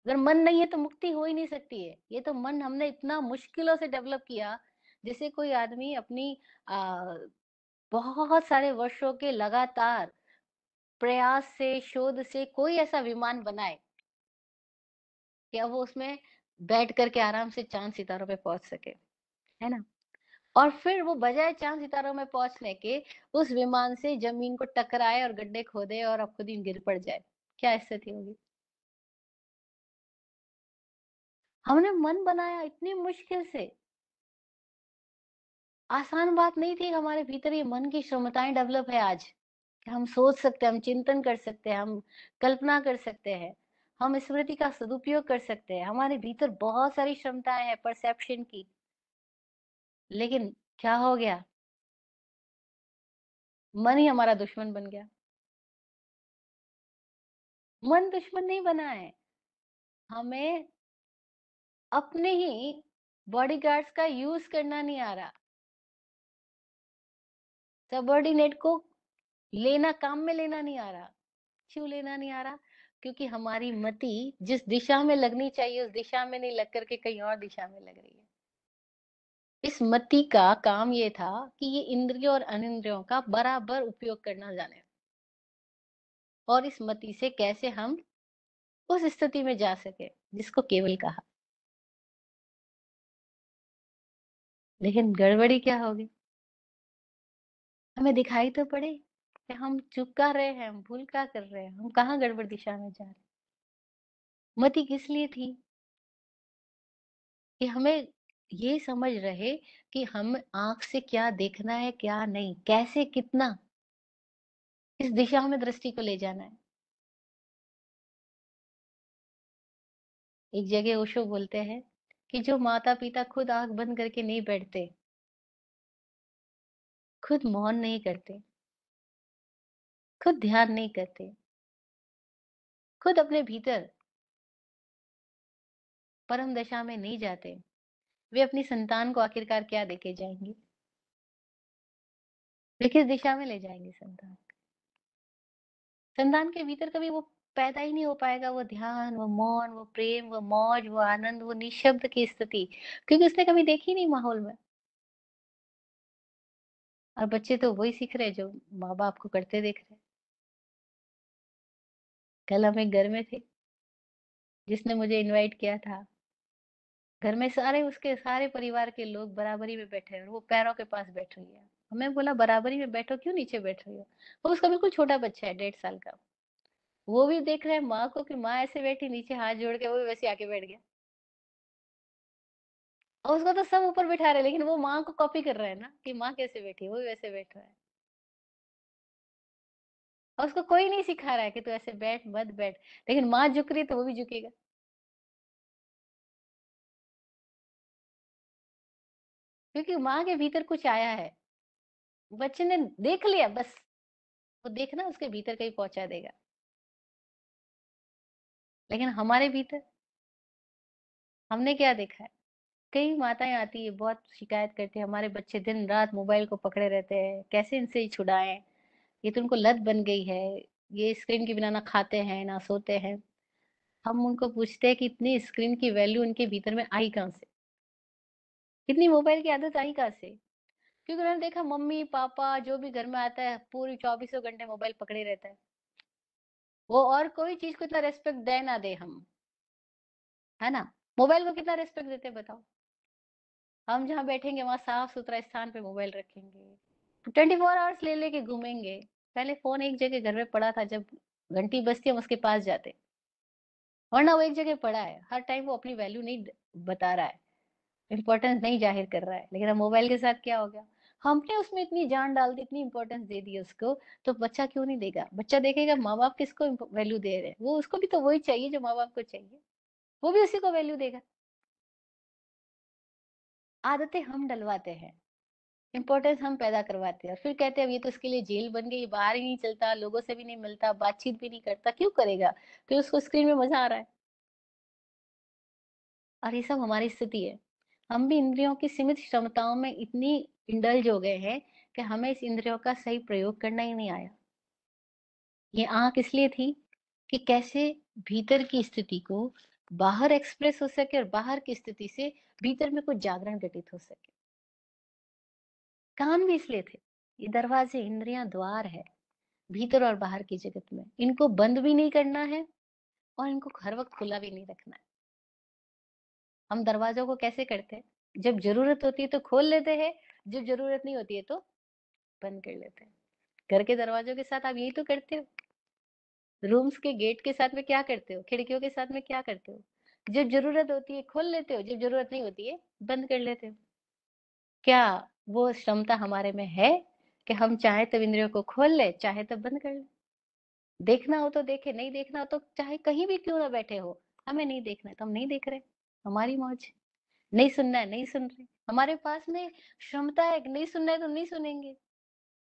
अगर मन नहीं है तो मुक्ति हो ही नहीं सकती है ये तो मन हमने इतना मुश्किलों से डेवलप किया जैसे कोई आदमी अपनी आ, बहुत सारे वर्षों के लगातार प्रयास से शोध से कोई ऐसा विमान बनाए क्या वो उसमें बैठ करके आराम से चांद सितारों पे पहुंच सके है ना और फिर वो बजाय चांद सितारों में पहुंचने के उस विमान से जमीन को टकराए और गड्ढे खोदे और अब खुद ही गिर पड़ जाए क्या स्थिति होगी हमने मन बनाया इतनी मुश्किल से आसान बात नहीं थी हमारे भीतर ये मन की क्षमताएं डेवलप है आज हम सोच सकते हैं हम चिंतन कर सकते हैं हम कल्पना कर सकते हैं हम स्मृति का सदुपयोग कर सकते हैं हमारे भीतर बहुत सारी क्षमताएं हैं परसेप्शन की लेकिन क्या हो गया मन ही हमारा दुश्मन बन गया मन दुश्मन नहीं बना है हमें अपने ही बॉडी का यूज करना नहीं आ रहा सबॉर्डिनेट को लेना काम में लेना नहीं आ रहा क्यों लेना नहीं आ रहा क्योंकि हमारी मति जिस दिशा में लगनी चाहिए उस दिशा में नहीं लग करके कहीं और दिशा में लग रही है इस मति का काम ये था कि ये इंद्रियों और अनिंद्रियों का बराबर उपयोग करना जाने और इस मति से कैसे हम उस स्थिति में जा सके जिसको केवल कहा लेकिन गड़बड़ी क्या होगी हमें दिखाई तो पड़े कि हम चुप कर रहे हैं हम भूल क्या कर रहे हैं हम कहाँ गड़बड़ दिशा में जा रहे हैं मती किस लिए थी कि हमें ये समझ रहे कि हम आंख से क्या देखना है क्या नहीं कैसे कितना इस दिशा में दृष्टि को ले जाना है एक जगह ओशो बोलते हैं कि जो माता पिता खुद आंख बंद करके नहीं बैठते खुद मौन नहीं करते खुद ध्यान नहीं करते खुद अपने भीतर परम दशा में नहीं जाते वे अपनी संतान को आखिरकार क्या देके जाएंगे वे किस दिशा में ले जाएंगे संतान संतान के भीतर कभी वो पैदा ही नहीं हो पाएगा वो ध्यान वो मौन वो प्रेम वो मौज वो आनंद वो निशब्द की स्थिति क्योंकि उसने कभी देखी नहीं माहौल में और बच्चे तो वही सीख रहे जो माँ बाप को करते देख रहे हैं कल हम एक घर में थे जिसने मुझे इनवाइट किया था घर में सारे उसके सारे परिवार के लोग बराबरी में बैठे हैं वो पैरों के पास बैठ रही है हमें बोला बराबरी में बैठो क्यों नीचे बैठ रही हो वो उसका बिल्कुल छोटा बच्चा है डेढ़ साल का वो भी देख रहे हैं माँ को कि माँ ऐसे बैठी नीचे हाथ जोड़ के वो भी वैसे आके बैठ गया और उसको तो सब ऊपर बैठा रहे लेकिन वो माँ को कॉपी कर रहा है ना कि माँ कैसे बैठी वो भी वैसे बैठ रहा है और उसको कोई नहीं सिखा रहा है कि तू ऐसे बैठ मत बैठ लेकिन माँ झुक रही तो वो भी झुकेगा क्योंकि माँ के भीतर कुछ आया है बच्चे ने देख लिया बस वो देखना उसके भीतर कहीं पहुंचा देगा लेकिन हमारे भीतर हमने क्या देखा है कई माताएं आती है बहुत शिकायत करती है हमारे बच्चे दिन रात मोबाइल को पकड़े रहते हैं कैसे इनसे छुड़ाएं ये तो उनको लत बन गई है ये स्क्रीन के बिना ना खाते हैं ना सोते हैं हम उनको पूछते हैं कि इतनी स्क्रीन की वैल्यू उनके भीतर में आई कहाँ से इतनी मोबाइल की आदत आई कहाँ से क्योंकि उन्होंने देखा मम्मी पापा जो भी घर में आता है पूरी चौबीसों घंटे मोबाइल पकड़े रहता है वो और कोई चीज को इतना रेस्पेक्ट दे ना दे हम है ना मोबाइल को कितना रेस्पेक्ट देते बताओ हम जहाँ बैठेंगे वहां साफ सुथरा स्थान पे मोबाइल रखेंगे ट्वेंटी फोर आवर्स ले लेके घूमेंगे पहले फोन एक जगह घर में पड़ा था जब घंटी बजती हम उसके पास जाते वरना वो एक जगह पड़ा है हर टाइम वो अपनी वैल्यू नहीं बता रहा है इंपॉर्टेंस नहीं जाहिर कर रहा है लेकिन मोबाइल के साथ क्या हो गया हमने उसमें इतनी जान डाल दी इतनी इम्पोर्टेंस दे दी उसको तो बच्चा क्यों नहीं देगा बच्चा देखेगा माँ बाप किसको वैल्यू दे रहे हैं वो उसको भी तो वही चाहिए जो माँ बाप को चाहिए वो भी उसी को वैल्यू देगा आदतें हम डलवाते हैं इम्पोर्टेंस हम पैदा करवाते हैं और फिर कहते हैं ये तो इसके लिए जेल बन गई बाहर ही नहीं चलता लोगों से भी नहीं मिलता बातचीत भी नहीं करता क्यों करेगा फिर उसको स्क्रीन में मजा आ रहा है और ये सब हमारी स्थिति है हम भी इंद्रियों की सीमित क्षमताओं में इतनी इंडल्ज हो गए हैं कि हमें इस इंद्रियों का सही प्रयोग करना ही नहीं आया ये आंख इसलिए थी कि कैसे भीतर की स्थिति को बाहर एक्सप्रेस हो सके और बाहर की स्थिति से भीतर में कुछ जागरण घटित हो सके कान भी इसलिए थे ये दरवाजे इंद्रियां द्वार है भीतर और बाहर की जगत में इनको बंद भी नहीं करना है और इनको हर वक्त खुला भी नहीं रखना है हम दरवाजों को कैसे करते हैं जब जरूरत होती है तो खोल लेते हैं जब जरूरत नहीं होती है तो बंद कर लेते हैं घर के दरवाजों के साथ आप यही तो करते हो रूम्स के गेट के साथ में क्या करते हो खिड़कियों के साथ में क्या करते हो जब जरूरत होती है खोल लेते हो जब जरूरत नहीं होती है बंद कर लेते हो क्या वो क्षमता हमारे में है कि हम चाहे तो इंद्रियों को खोल ले चाहे तो बंद कर ले देखना हो तो देखे नहीं देखना हो तो चाहे कहीं भी क्यों ना बैठे हो हमें नहीं देखना है तो हम नहीं देख रहे हमारी मौज नहीं सुनना है नहीं सुन रहे हमारे पास में क्षमता है नहीं सुनना है तो नहीं सुनेंगे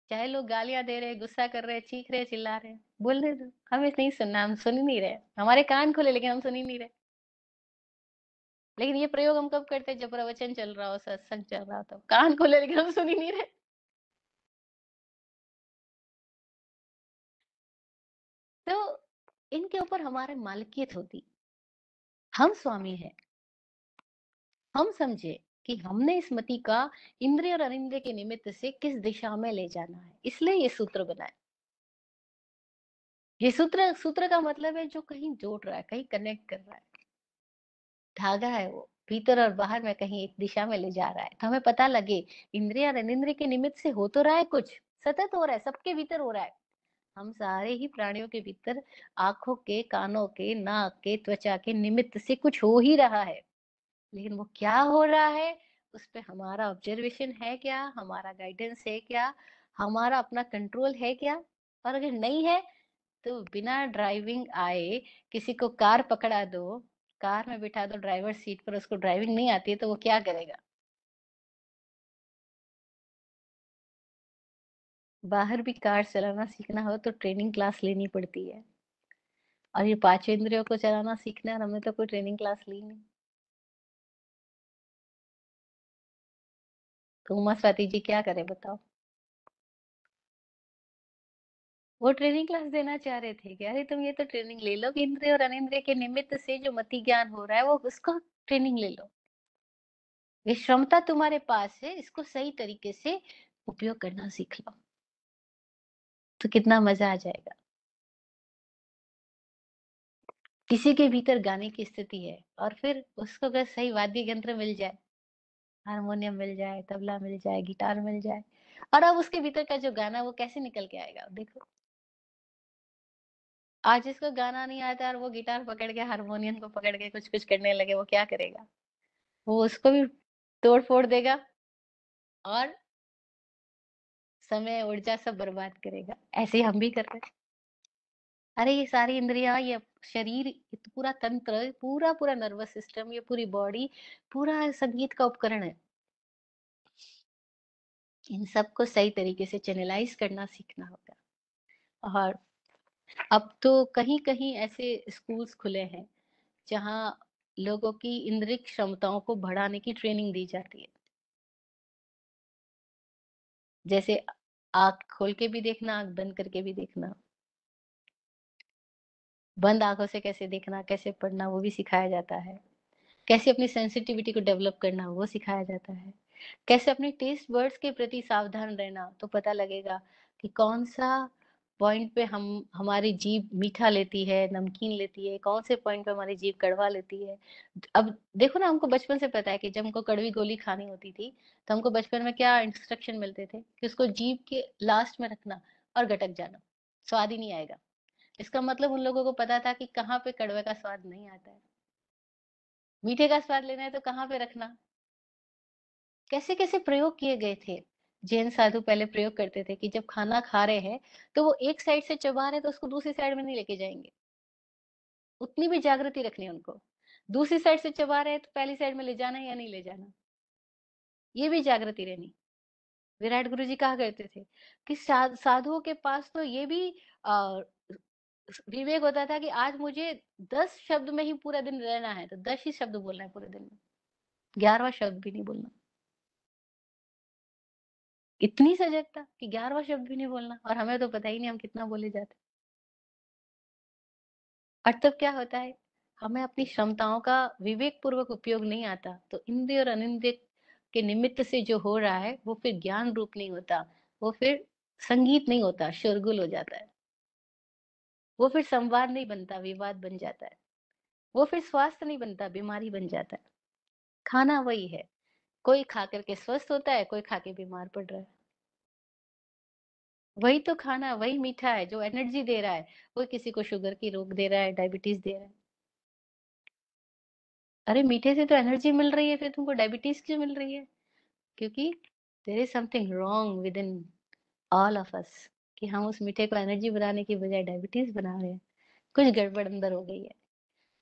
चाहे लोग गालियां दे रहे गुस्सा कर रहे हैं चीख रहे चिल्ला रहे बोल रहे हमें नहीं सुनना हम सुन ही नहीं रहे हमारे कान खुले लेकिन हम सुन ही नहीं रहे लेकिन ये प्रयोग हम कब करते हैं जब प्रवचन चल रहा हो सत्संग चल रहा हो तब कान खोले लेकिन हम सुन ही नहीं रहे तो इनके ऊपर हमारे मालकियत होती हम स्वामी है हम समझे कि हमने इस मति का इंद्रिय और अनिंद्रिय के निमित्त से किस दिशा में ले जाना है इसलिए ये सूत्र बनाए ये सूत्र सूत्र का मतलब है जो कहीं जोड़ रहा है कहीं कनेक्ट कर रहा है धागा है वो भीतर और बाहर में कहीं एक दिशा में ले जा रहा है तो हमें पता लगे इंद्रिया और के निमित्त से हो तो रहा है कुछ सतत हो रहा है सबके भीतर हो रहा है हम सारे ही प्राणियों के भीतर आंखों के कानों के नाक के त्वचा के निमित्त से कुछ हो ही रहा है लेकिन वो क्या हो रहा है उस पर हमारा ऑब्जर्वेशन है क्या हमारा गाइडेंस है क्या हमारा अपना कंट्रोल है क्या और अगर नहीं है तो बिना ड्राइविंग आए किसी को कार पकड़ा दो कार में बिठा दो ड्राइवर सीट पर उसको ड्राइविंग नहीं आती है तो वो क्या करेगा बाहर भी कार चलाना सीखना हो तो ट्रेनिंग क्लास लेनी पड़ती है और ये पांच इंद्रियों को चलाना सीखना है हमने तो कोई ट्रेनिंग क्लास ली नहीं तो उमा स्वाति जी क्या करें बताओ वो ट्रेनिंग क्लास देना चाह रहे थे कि अरे तुम ये तो ट्रेनिंग ले लो इंद्रिय और अनिंद्रिय के निमित्त से जो मति ज्ञान हो रहा है वो उसको ट्रेनिंग ले लो ये क्षमता तुम्हारे पास है इसको सही तरीके से उपयोग करना सीख लो तो कितना मजा आ जाएगा किसी के भीतर गाने की स्थिति है और फिर उसको अगर सही वाद्य यंत्र मिल जाए हारमोनियम मिल जाए तबला मिल जाए गिटार मिल जाए और अब उसके भीतर का जो गाना वो कैसे निकल के आएगा देखो आज जिसको गाना नहीं आता और वो गिटार पकड़ के हारमोनियम को पकड़ के कुछ कुछ करने लगे वो क्या करेगा वो उसको भी तोड़ फोड़ देगा और समय ऊर्जा सब बर्बाद करेगा ऐसे हम भी करते हैं अरे ये सारी इंद्रिया ये शरीर तो पूरा तंत्र पूरा पूरा नर्वस सिस्टम ये पूरी बॉडी पूरा संगीत का उपकरण है इन सबको सही तरीके से चैनलाइज करना सीखना होगा और अब तो कहीं कहीं ऐसे स्कूल्स खुले हैं जहां लोगों की इंद्रिक क्षमताओं को बढ़ाने की ट्रेनिंग दी जाती है जैसे आंख खोल के भी देखना आंख बंद करके भी देखना बंद आंखों से कैसे देखना कैसे पढ़ना वो भी सिखाया जाता है कैसे अपनी सेंसिटिविटी को डेवलप करना वो सिखाया जाता है कैसे अपने टेस्ट बर्ड्स के प्रति सावधान रहना तो पता लगेगा कि कौन सा पॉइंट पे हम हमारी जीभ मीठा लेती है नमकीन लेती है कौन से पॉइंट पे हमारी जीभ कड़वा लेती है अब देखो ना हमको बचपन से पता है कि जब हमको कड़वी गोली खानी होती थी तो हमको बचपन में क्या इंस्ट्रक्शन मिलते थे कि उसको जीभ के लास्ट में रखना और गटक जाना स्वाद ही नहीं आएगा इसका मतलब उन लोगों को पता था कि कहाँ पे कड़वे का स्वाद नहीं आता है मीठे का स्वाद लेना है तो कहाँ पे रखना कैसे कैसे प्रयोग किए गए थे जैन साधु पहले प्रयोग करते थे कि जब खाना खा रहे हैं तो वो एक साइड से चबा रहे तो उसको दूसरी साइड में नहीं लेके जाएंगे उतनी भी जागृति रखनी उनको दूसरी साइड से चबा रहे हैं तो पहली साइड में ले जाना या नहीं ले जाना ये भी जागृति रहनी विराट गुरु जी कहा करते थे कि साधुओं के पास तो ये भी विवेक होता था कि आज मुझे दस शब्द में ही पूरा दिन रहना है तो दस ही शब्द बोलना है पूरे दिन में ग्यारहवा शब्द भी नहीं बोलना इतनी सजगता कि ग्यारहवा शब्द भी नहीं बोलना और हमें तो पता ही नहीं हम कितना बोले जाते और तब क्या होता है हमें अपनी क्षमताओं का विवेक पूर्वक उपयोग नहीं आता तो इंद्रिय और अनिंद्रिय के निमित्त से जो हो रहा है वो फिर ज्ञान रूप नहीं होता वो फिर संगीत नहीं होता शोरगुल हो जाता है वो फिर संवाद नहीं बनता विवाद बन जाता है वो फिर स्वास्थ्य नहीं बनता बीमारी बन जाता है खाना वही है कोई खा करके स्वस्थ होता है कोई खा के बीमार पड़ रहा है वही तो खाना वही मीठा है जो एनर्जी दे रहा है कोई किसी को शुगर की रोग दे रहा है डायबिटीज दे रहा है अरे मीठे से तो एनर्जी मिल रही है फिर तुमको डायबिटीज क्यों मिल रही है क्योंकि there is something wrong with in all of us कि हम उस मीठे को एनर्जी बनाने की बजाय डायबिटीज बना रहे हैं कुछ गड़बड़ अंदर हो गई है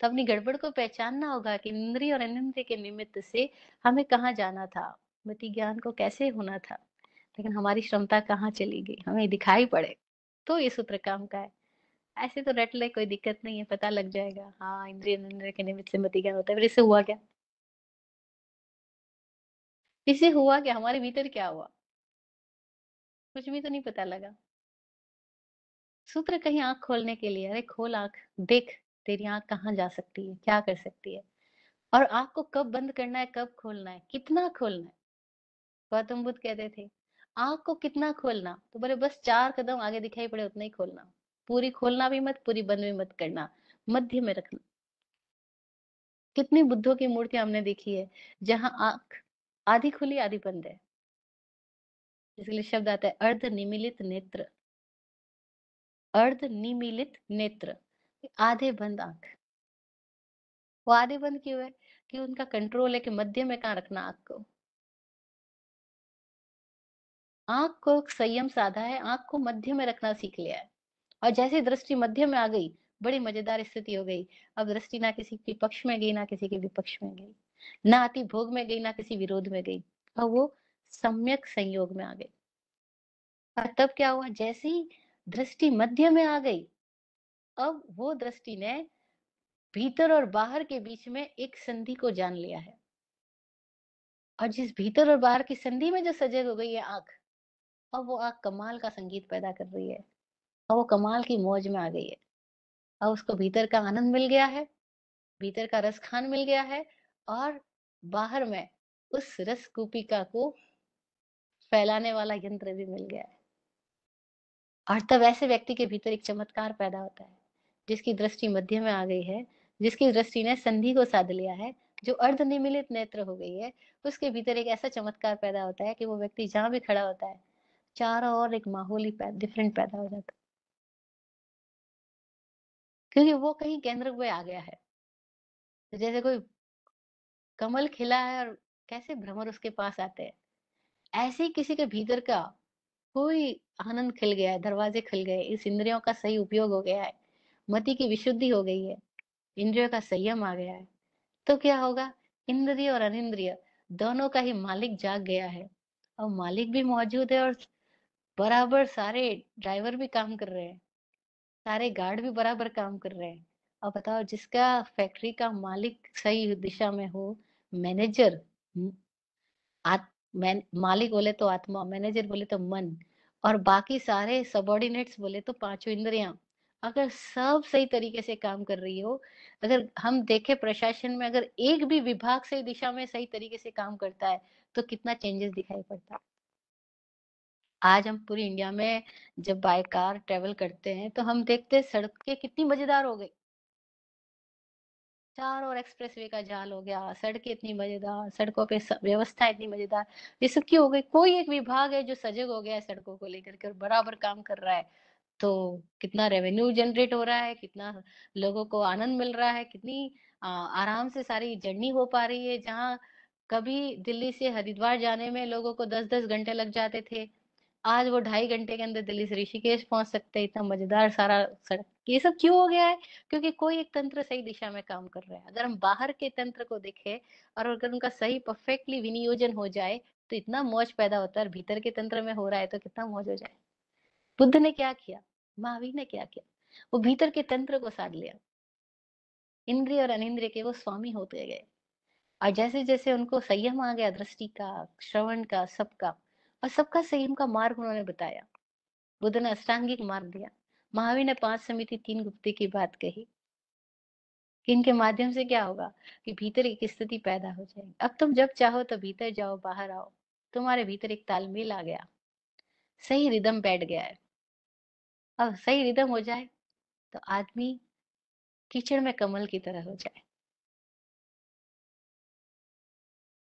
तो अपनी गड़बड़ को पहचानना होगा कि इंद्रिय और अनिंद्रिय के निमित्त से हमें कहाँ जाना था मति ज्ञान को कैसे होना था लेकिन हमारी क्षमता कहाँ चली गई हमें दिखाई पड़े तो ये सूत्र काम का है ऐसे तो रट ले कोई दिक्कत नहीं है पता लग जाएगा हाँ इंद्रिय इंद्रिय के निमित्त से मति ज्ञान होता है फिर इससे हुआ क्या इससे हुआ क्या हमारे भीतर क्या हुआ कुछ भी तो नहीं पता लगा सूत्र कहीं आंख खोलने के लिए अरे खोल आंख देख तेरी आंख कहाँ जा सकती है क्या कर सकती है और आंख को कब बंद करना है कब खोलना है कितना खोलना है गौतम बुद्ध कहते थे आंख को कितना खोलना तो बोले बस चार कदम आगे दिखाई पड़े उतना ही खोलना पूरी खोलना भी मत पूरी बंद भी मत करना मध्य में रखना कितनी बुद्धों की मूर्ति हमने देखी है जहां आंख आधी खुली आधी बंद है इसलिए शब्द आता है अर्ध निमिलित नेत्र अर्ध निमिलित नेत्र आधे बंद आंख वो आधे बंद क्यों है कि उनका कंट्रोल है कि मध्य में कहा रखना आंख को आंख को संयम साधा है आंख को मध्य में रखना सीख लिया है और जैसे दृष्टि मध्य में आ गई बड़ी मजेदार स्थिति हो गई अब दृष्टि ना किसी के पक्ष में गई ना किसी के विपक्ष में गई ना अति भोग में गई ना किसी विरोध में गई और वो सम्यक संयोग में आ गई और तब क्या हुआ जैसी दृष्टि मध्य में आ गई अब वो दृष्टि ने भीतर और बाहर के बीच में एक संधि को जान लिया है और जिस भीतर और बाहर की संधि में जो सजग हो गई है आंख अब वो आंख कमाल का संगीत पैदा कर रही है और वो कमाल की मौज में आ गई है और उसको भीतर का आनंद मिल गया है भीतर का रस खान मिल गया है और बाहर में उस रस कूपिका को फैलाने वाला यंत्र भी मिल गया है और तब ऐसे व्यक्ति के भीतर एक चमत्कार पैदा होता है जिसकी दृष्टि मध्य में आ गई है जिसकी दृष्टि ने संधि को साध लिया है जो अर्ध निमिलित नेत्र हो गई है उसके भीतर एक ऐसा चमत्कार पैदा होता है कि वो व्यक्ति जहां भी खड़ा होता है चारों ओर एक माहौल ही डिफरेंट पैदा हो जाता है क्योंकि वो कहीं केंद्र में आ गया है तो जैसे कोई कमल खिला है और कैसे भ्रमर उसके पास आते हैं ऐसे ही किसी के भीतर का कोई आनंद खिल गया है दरवाजे खिल गए इस इंद्रियों का सही उपयोग हो गया है मति की विशुद्धि हो गई है इंद्रियों का संयम आ गया है तो क्या होगा इंद्रिय और अनिंद्रिय दोनों का ही मालिक जाग गया है और मालिक भी मौजूद है और बराबर सारे ड्राइवर भी काम कर रहे हैं सारे गार्ड भी बराबर काम कर रहे हैं और बताओ जिसका फैक्ट्री का मालिक सही दिशा में हो मैनेजर आत, मैन, मालिक बोले तो आत्मा मैनेजर बोले तो मन और बाकी सारे सबॉर्डिनेट्स बोले तो पांचों इंद्रियां अगर सब सही तरीके से काम कर रही हो अगर हम देखें प्रशासन में अगर एक भी विभाग सही दिशा में सही तरीके से काम करता है तो कितना चेंजेस दिखाई पड़ता है आज हम पूरी इंडिया में जब बाय कार ट्रेवल करते हैं तो हम देखते हैं सड़कें कितनी मजेदार हो गई चार और एक्सप्रेसवे का जाल हो गया सड़कें इतनी मजेदार सड़कों पे व्यवस्था इतनी मजेदार ये सब क्यों हो गई कोई एक विभाग है जो सजग हो गया है सड़कों को लेकर के और बराबर काम कर रहा है तो कितना रेवेन्यू जनरेट हो रहा है कितना लोगों को आनंद मिल रहा है कितनी आराम से सारी जर्नी हो पा रही है जहाँ कभी दिल्ली से हरिद्वार जाने में लोगों को दस दस घंटे लग जाते थे आज वो ढाई घंटे के अंदर दिल्ली से ऋषिकेश पहुंच सकते हैं इतना मजेदार सारा सड़क ये सब क्यों हो गया है क्योंकि कोई एक तंत्र सही दिशा में काम कर रहा है अगर हम बाहर के तंत्र को देखें और अगर उनका सही परफेक्टली विनियोजन हो जाए तो इतना मौज पैदा होता है और भीतर के तंत्र में हो रहा है तो कितना मौज हो जाए बुद्ध ने क्या किया महावीर ने क्या किया वो भीतर के तंत्र को साध लिया इंद्रिय और अनिंद्रिय के वो स्वामी होते गए और जैसे जैसे उनको संयम आ गया दृष्टि का श्रवण का सबका और सबका संयम का मार्ग उन्होंने बताया बुद्ध ने अष्टांगिक मार्ग दिया महावीर ने पांच समिति तीन गुप्ते की बात कही कि इनके माध्यम से क्या होगा कि भीतर एक स्थिति पैदा हो जाएगी अब तुम जब चाहो तो भीतर जाओ बाहर आओ तुम्हारे भीतर एक तालमेल आ गया सही रिदम बैठ गया है अब सही रिदम हो जाए तो आदमी कीचड़ में कमल की तरह हो जाए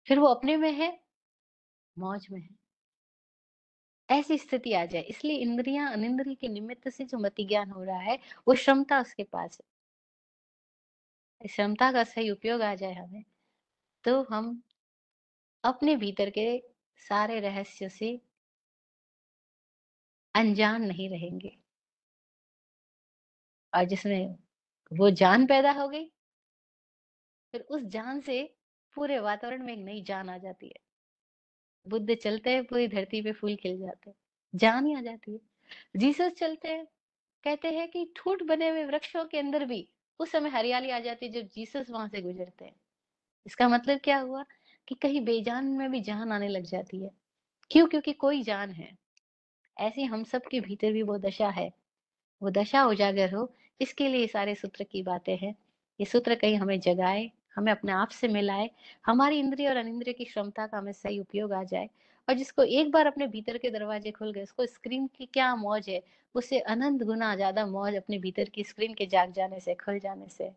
फिर वो अपने में है मौज में है ऐसी स्थिति आ जाए इसलिए इंद्रिया अनिंद्रिय के निमित्त से जो मति ज्ञान हो रहा है वो क्षमता उसके पास है क्षमता का सही उपयोग आ जाए हमें तो हम अपने भीतर के सारे रहस्य से अनजान नहीं रहेंगे और जिसमें वो जान पैदा हो गई फिर उस जान से पूरे वातावरण में एक नई जान आ जाती है बुद्ध चलते हैं पूरी धरती पे फूल खिल जाते हैं जान ही आ जाती है जीसस चलते हैं कहते हैं कि ठूट बने हुए वृक्षों के अंदर भी उस समय हरियाली आ जाती है जब जीसस वहां से गुजरते हैं इसका मतलब क्या हुआ कि कहीं बेजान में भी जान आने लग जाती है क्यों क्योंकि कोई जान है ऐसी हम सब के भीतर भी वो दशा है वो दशा उजागर हो इसके लिए सारे सूत्र की बातें हैं ये सूत्र कहीं हमें जगाए हमें अपने आप से मिलाए हमारी इंद्रिय और अनिंद्रिय की क्षमता का हमें सही उपयोग आ जाए और जिसको एक बार अपने भीतर के दरवाजे खुल गए उसको स्क्रीन की क्या मौज है उसे अनंत गुना ज्यादा मौज अपने भीतर की स्क्रीन के जाग जाने से खुल जाने से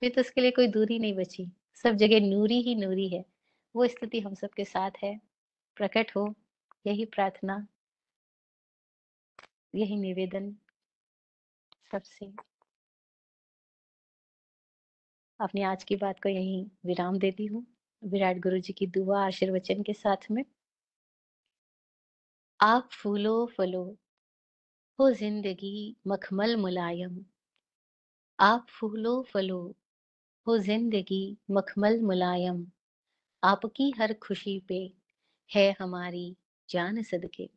फिर तो उसके लिए कोई दूरी नहीं बची सब जगह नूरी ही नूरी है वो स्थिति हम सबके साथ है प्रकट हो यही प्रार्थना यही निवेदन सबसे अपनी आज की बात को यही विराम देती हूँ विराट गुरु जी की दुआ आशीर्वचन के साथ में आप फूलो फलो हो जिंदगी मखमल मुलायम आप फूलो फलो हो जिंदगी मखमल मुलायम आपकी हर खुशी पे है हमारी जान सदके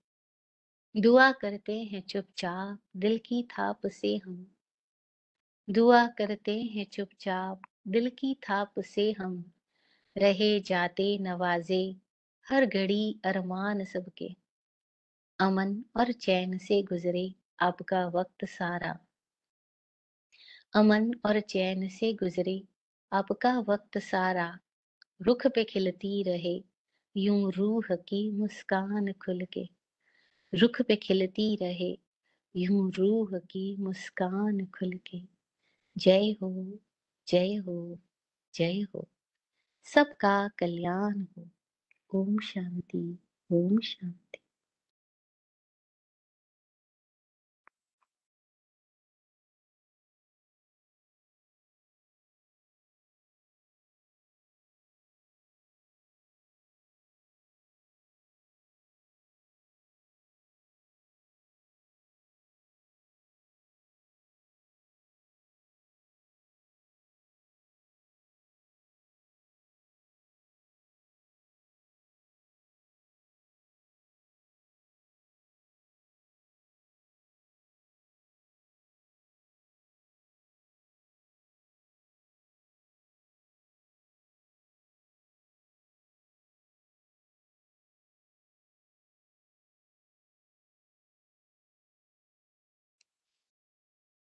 दुआ करते हैं चुपचाप दिल की थाप से हम दुआ करते हैं चुपचाप दिल की थाप से हम रहे जाते नवाजे हर घड़ी अरमान सबके अमन और चैन से गुजरे आपका वक्त सारा अमन और चैन से गुजरे आपका वक्त सारा रुख पे खिलती रहे यूं रूह की मुस्कान खुल के रुख पे खिलती रहे यूं रूह की मुस्कान खुल के जय हो जय हो जय हो सबका कल्याण हो ओम शांति ओम शांति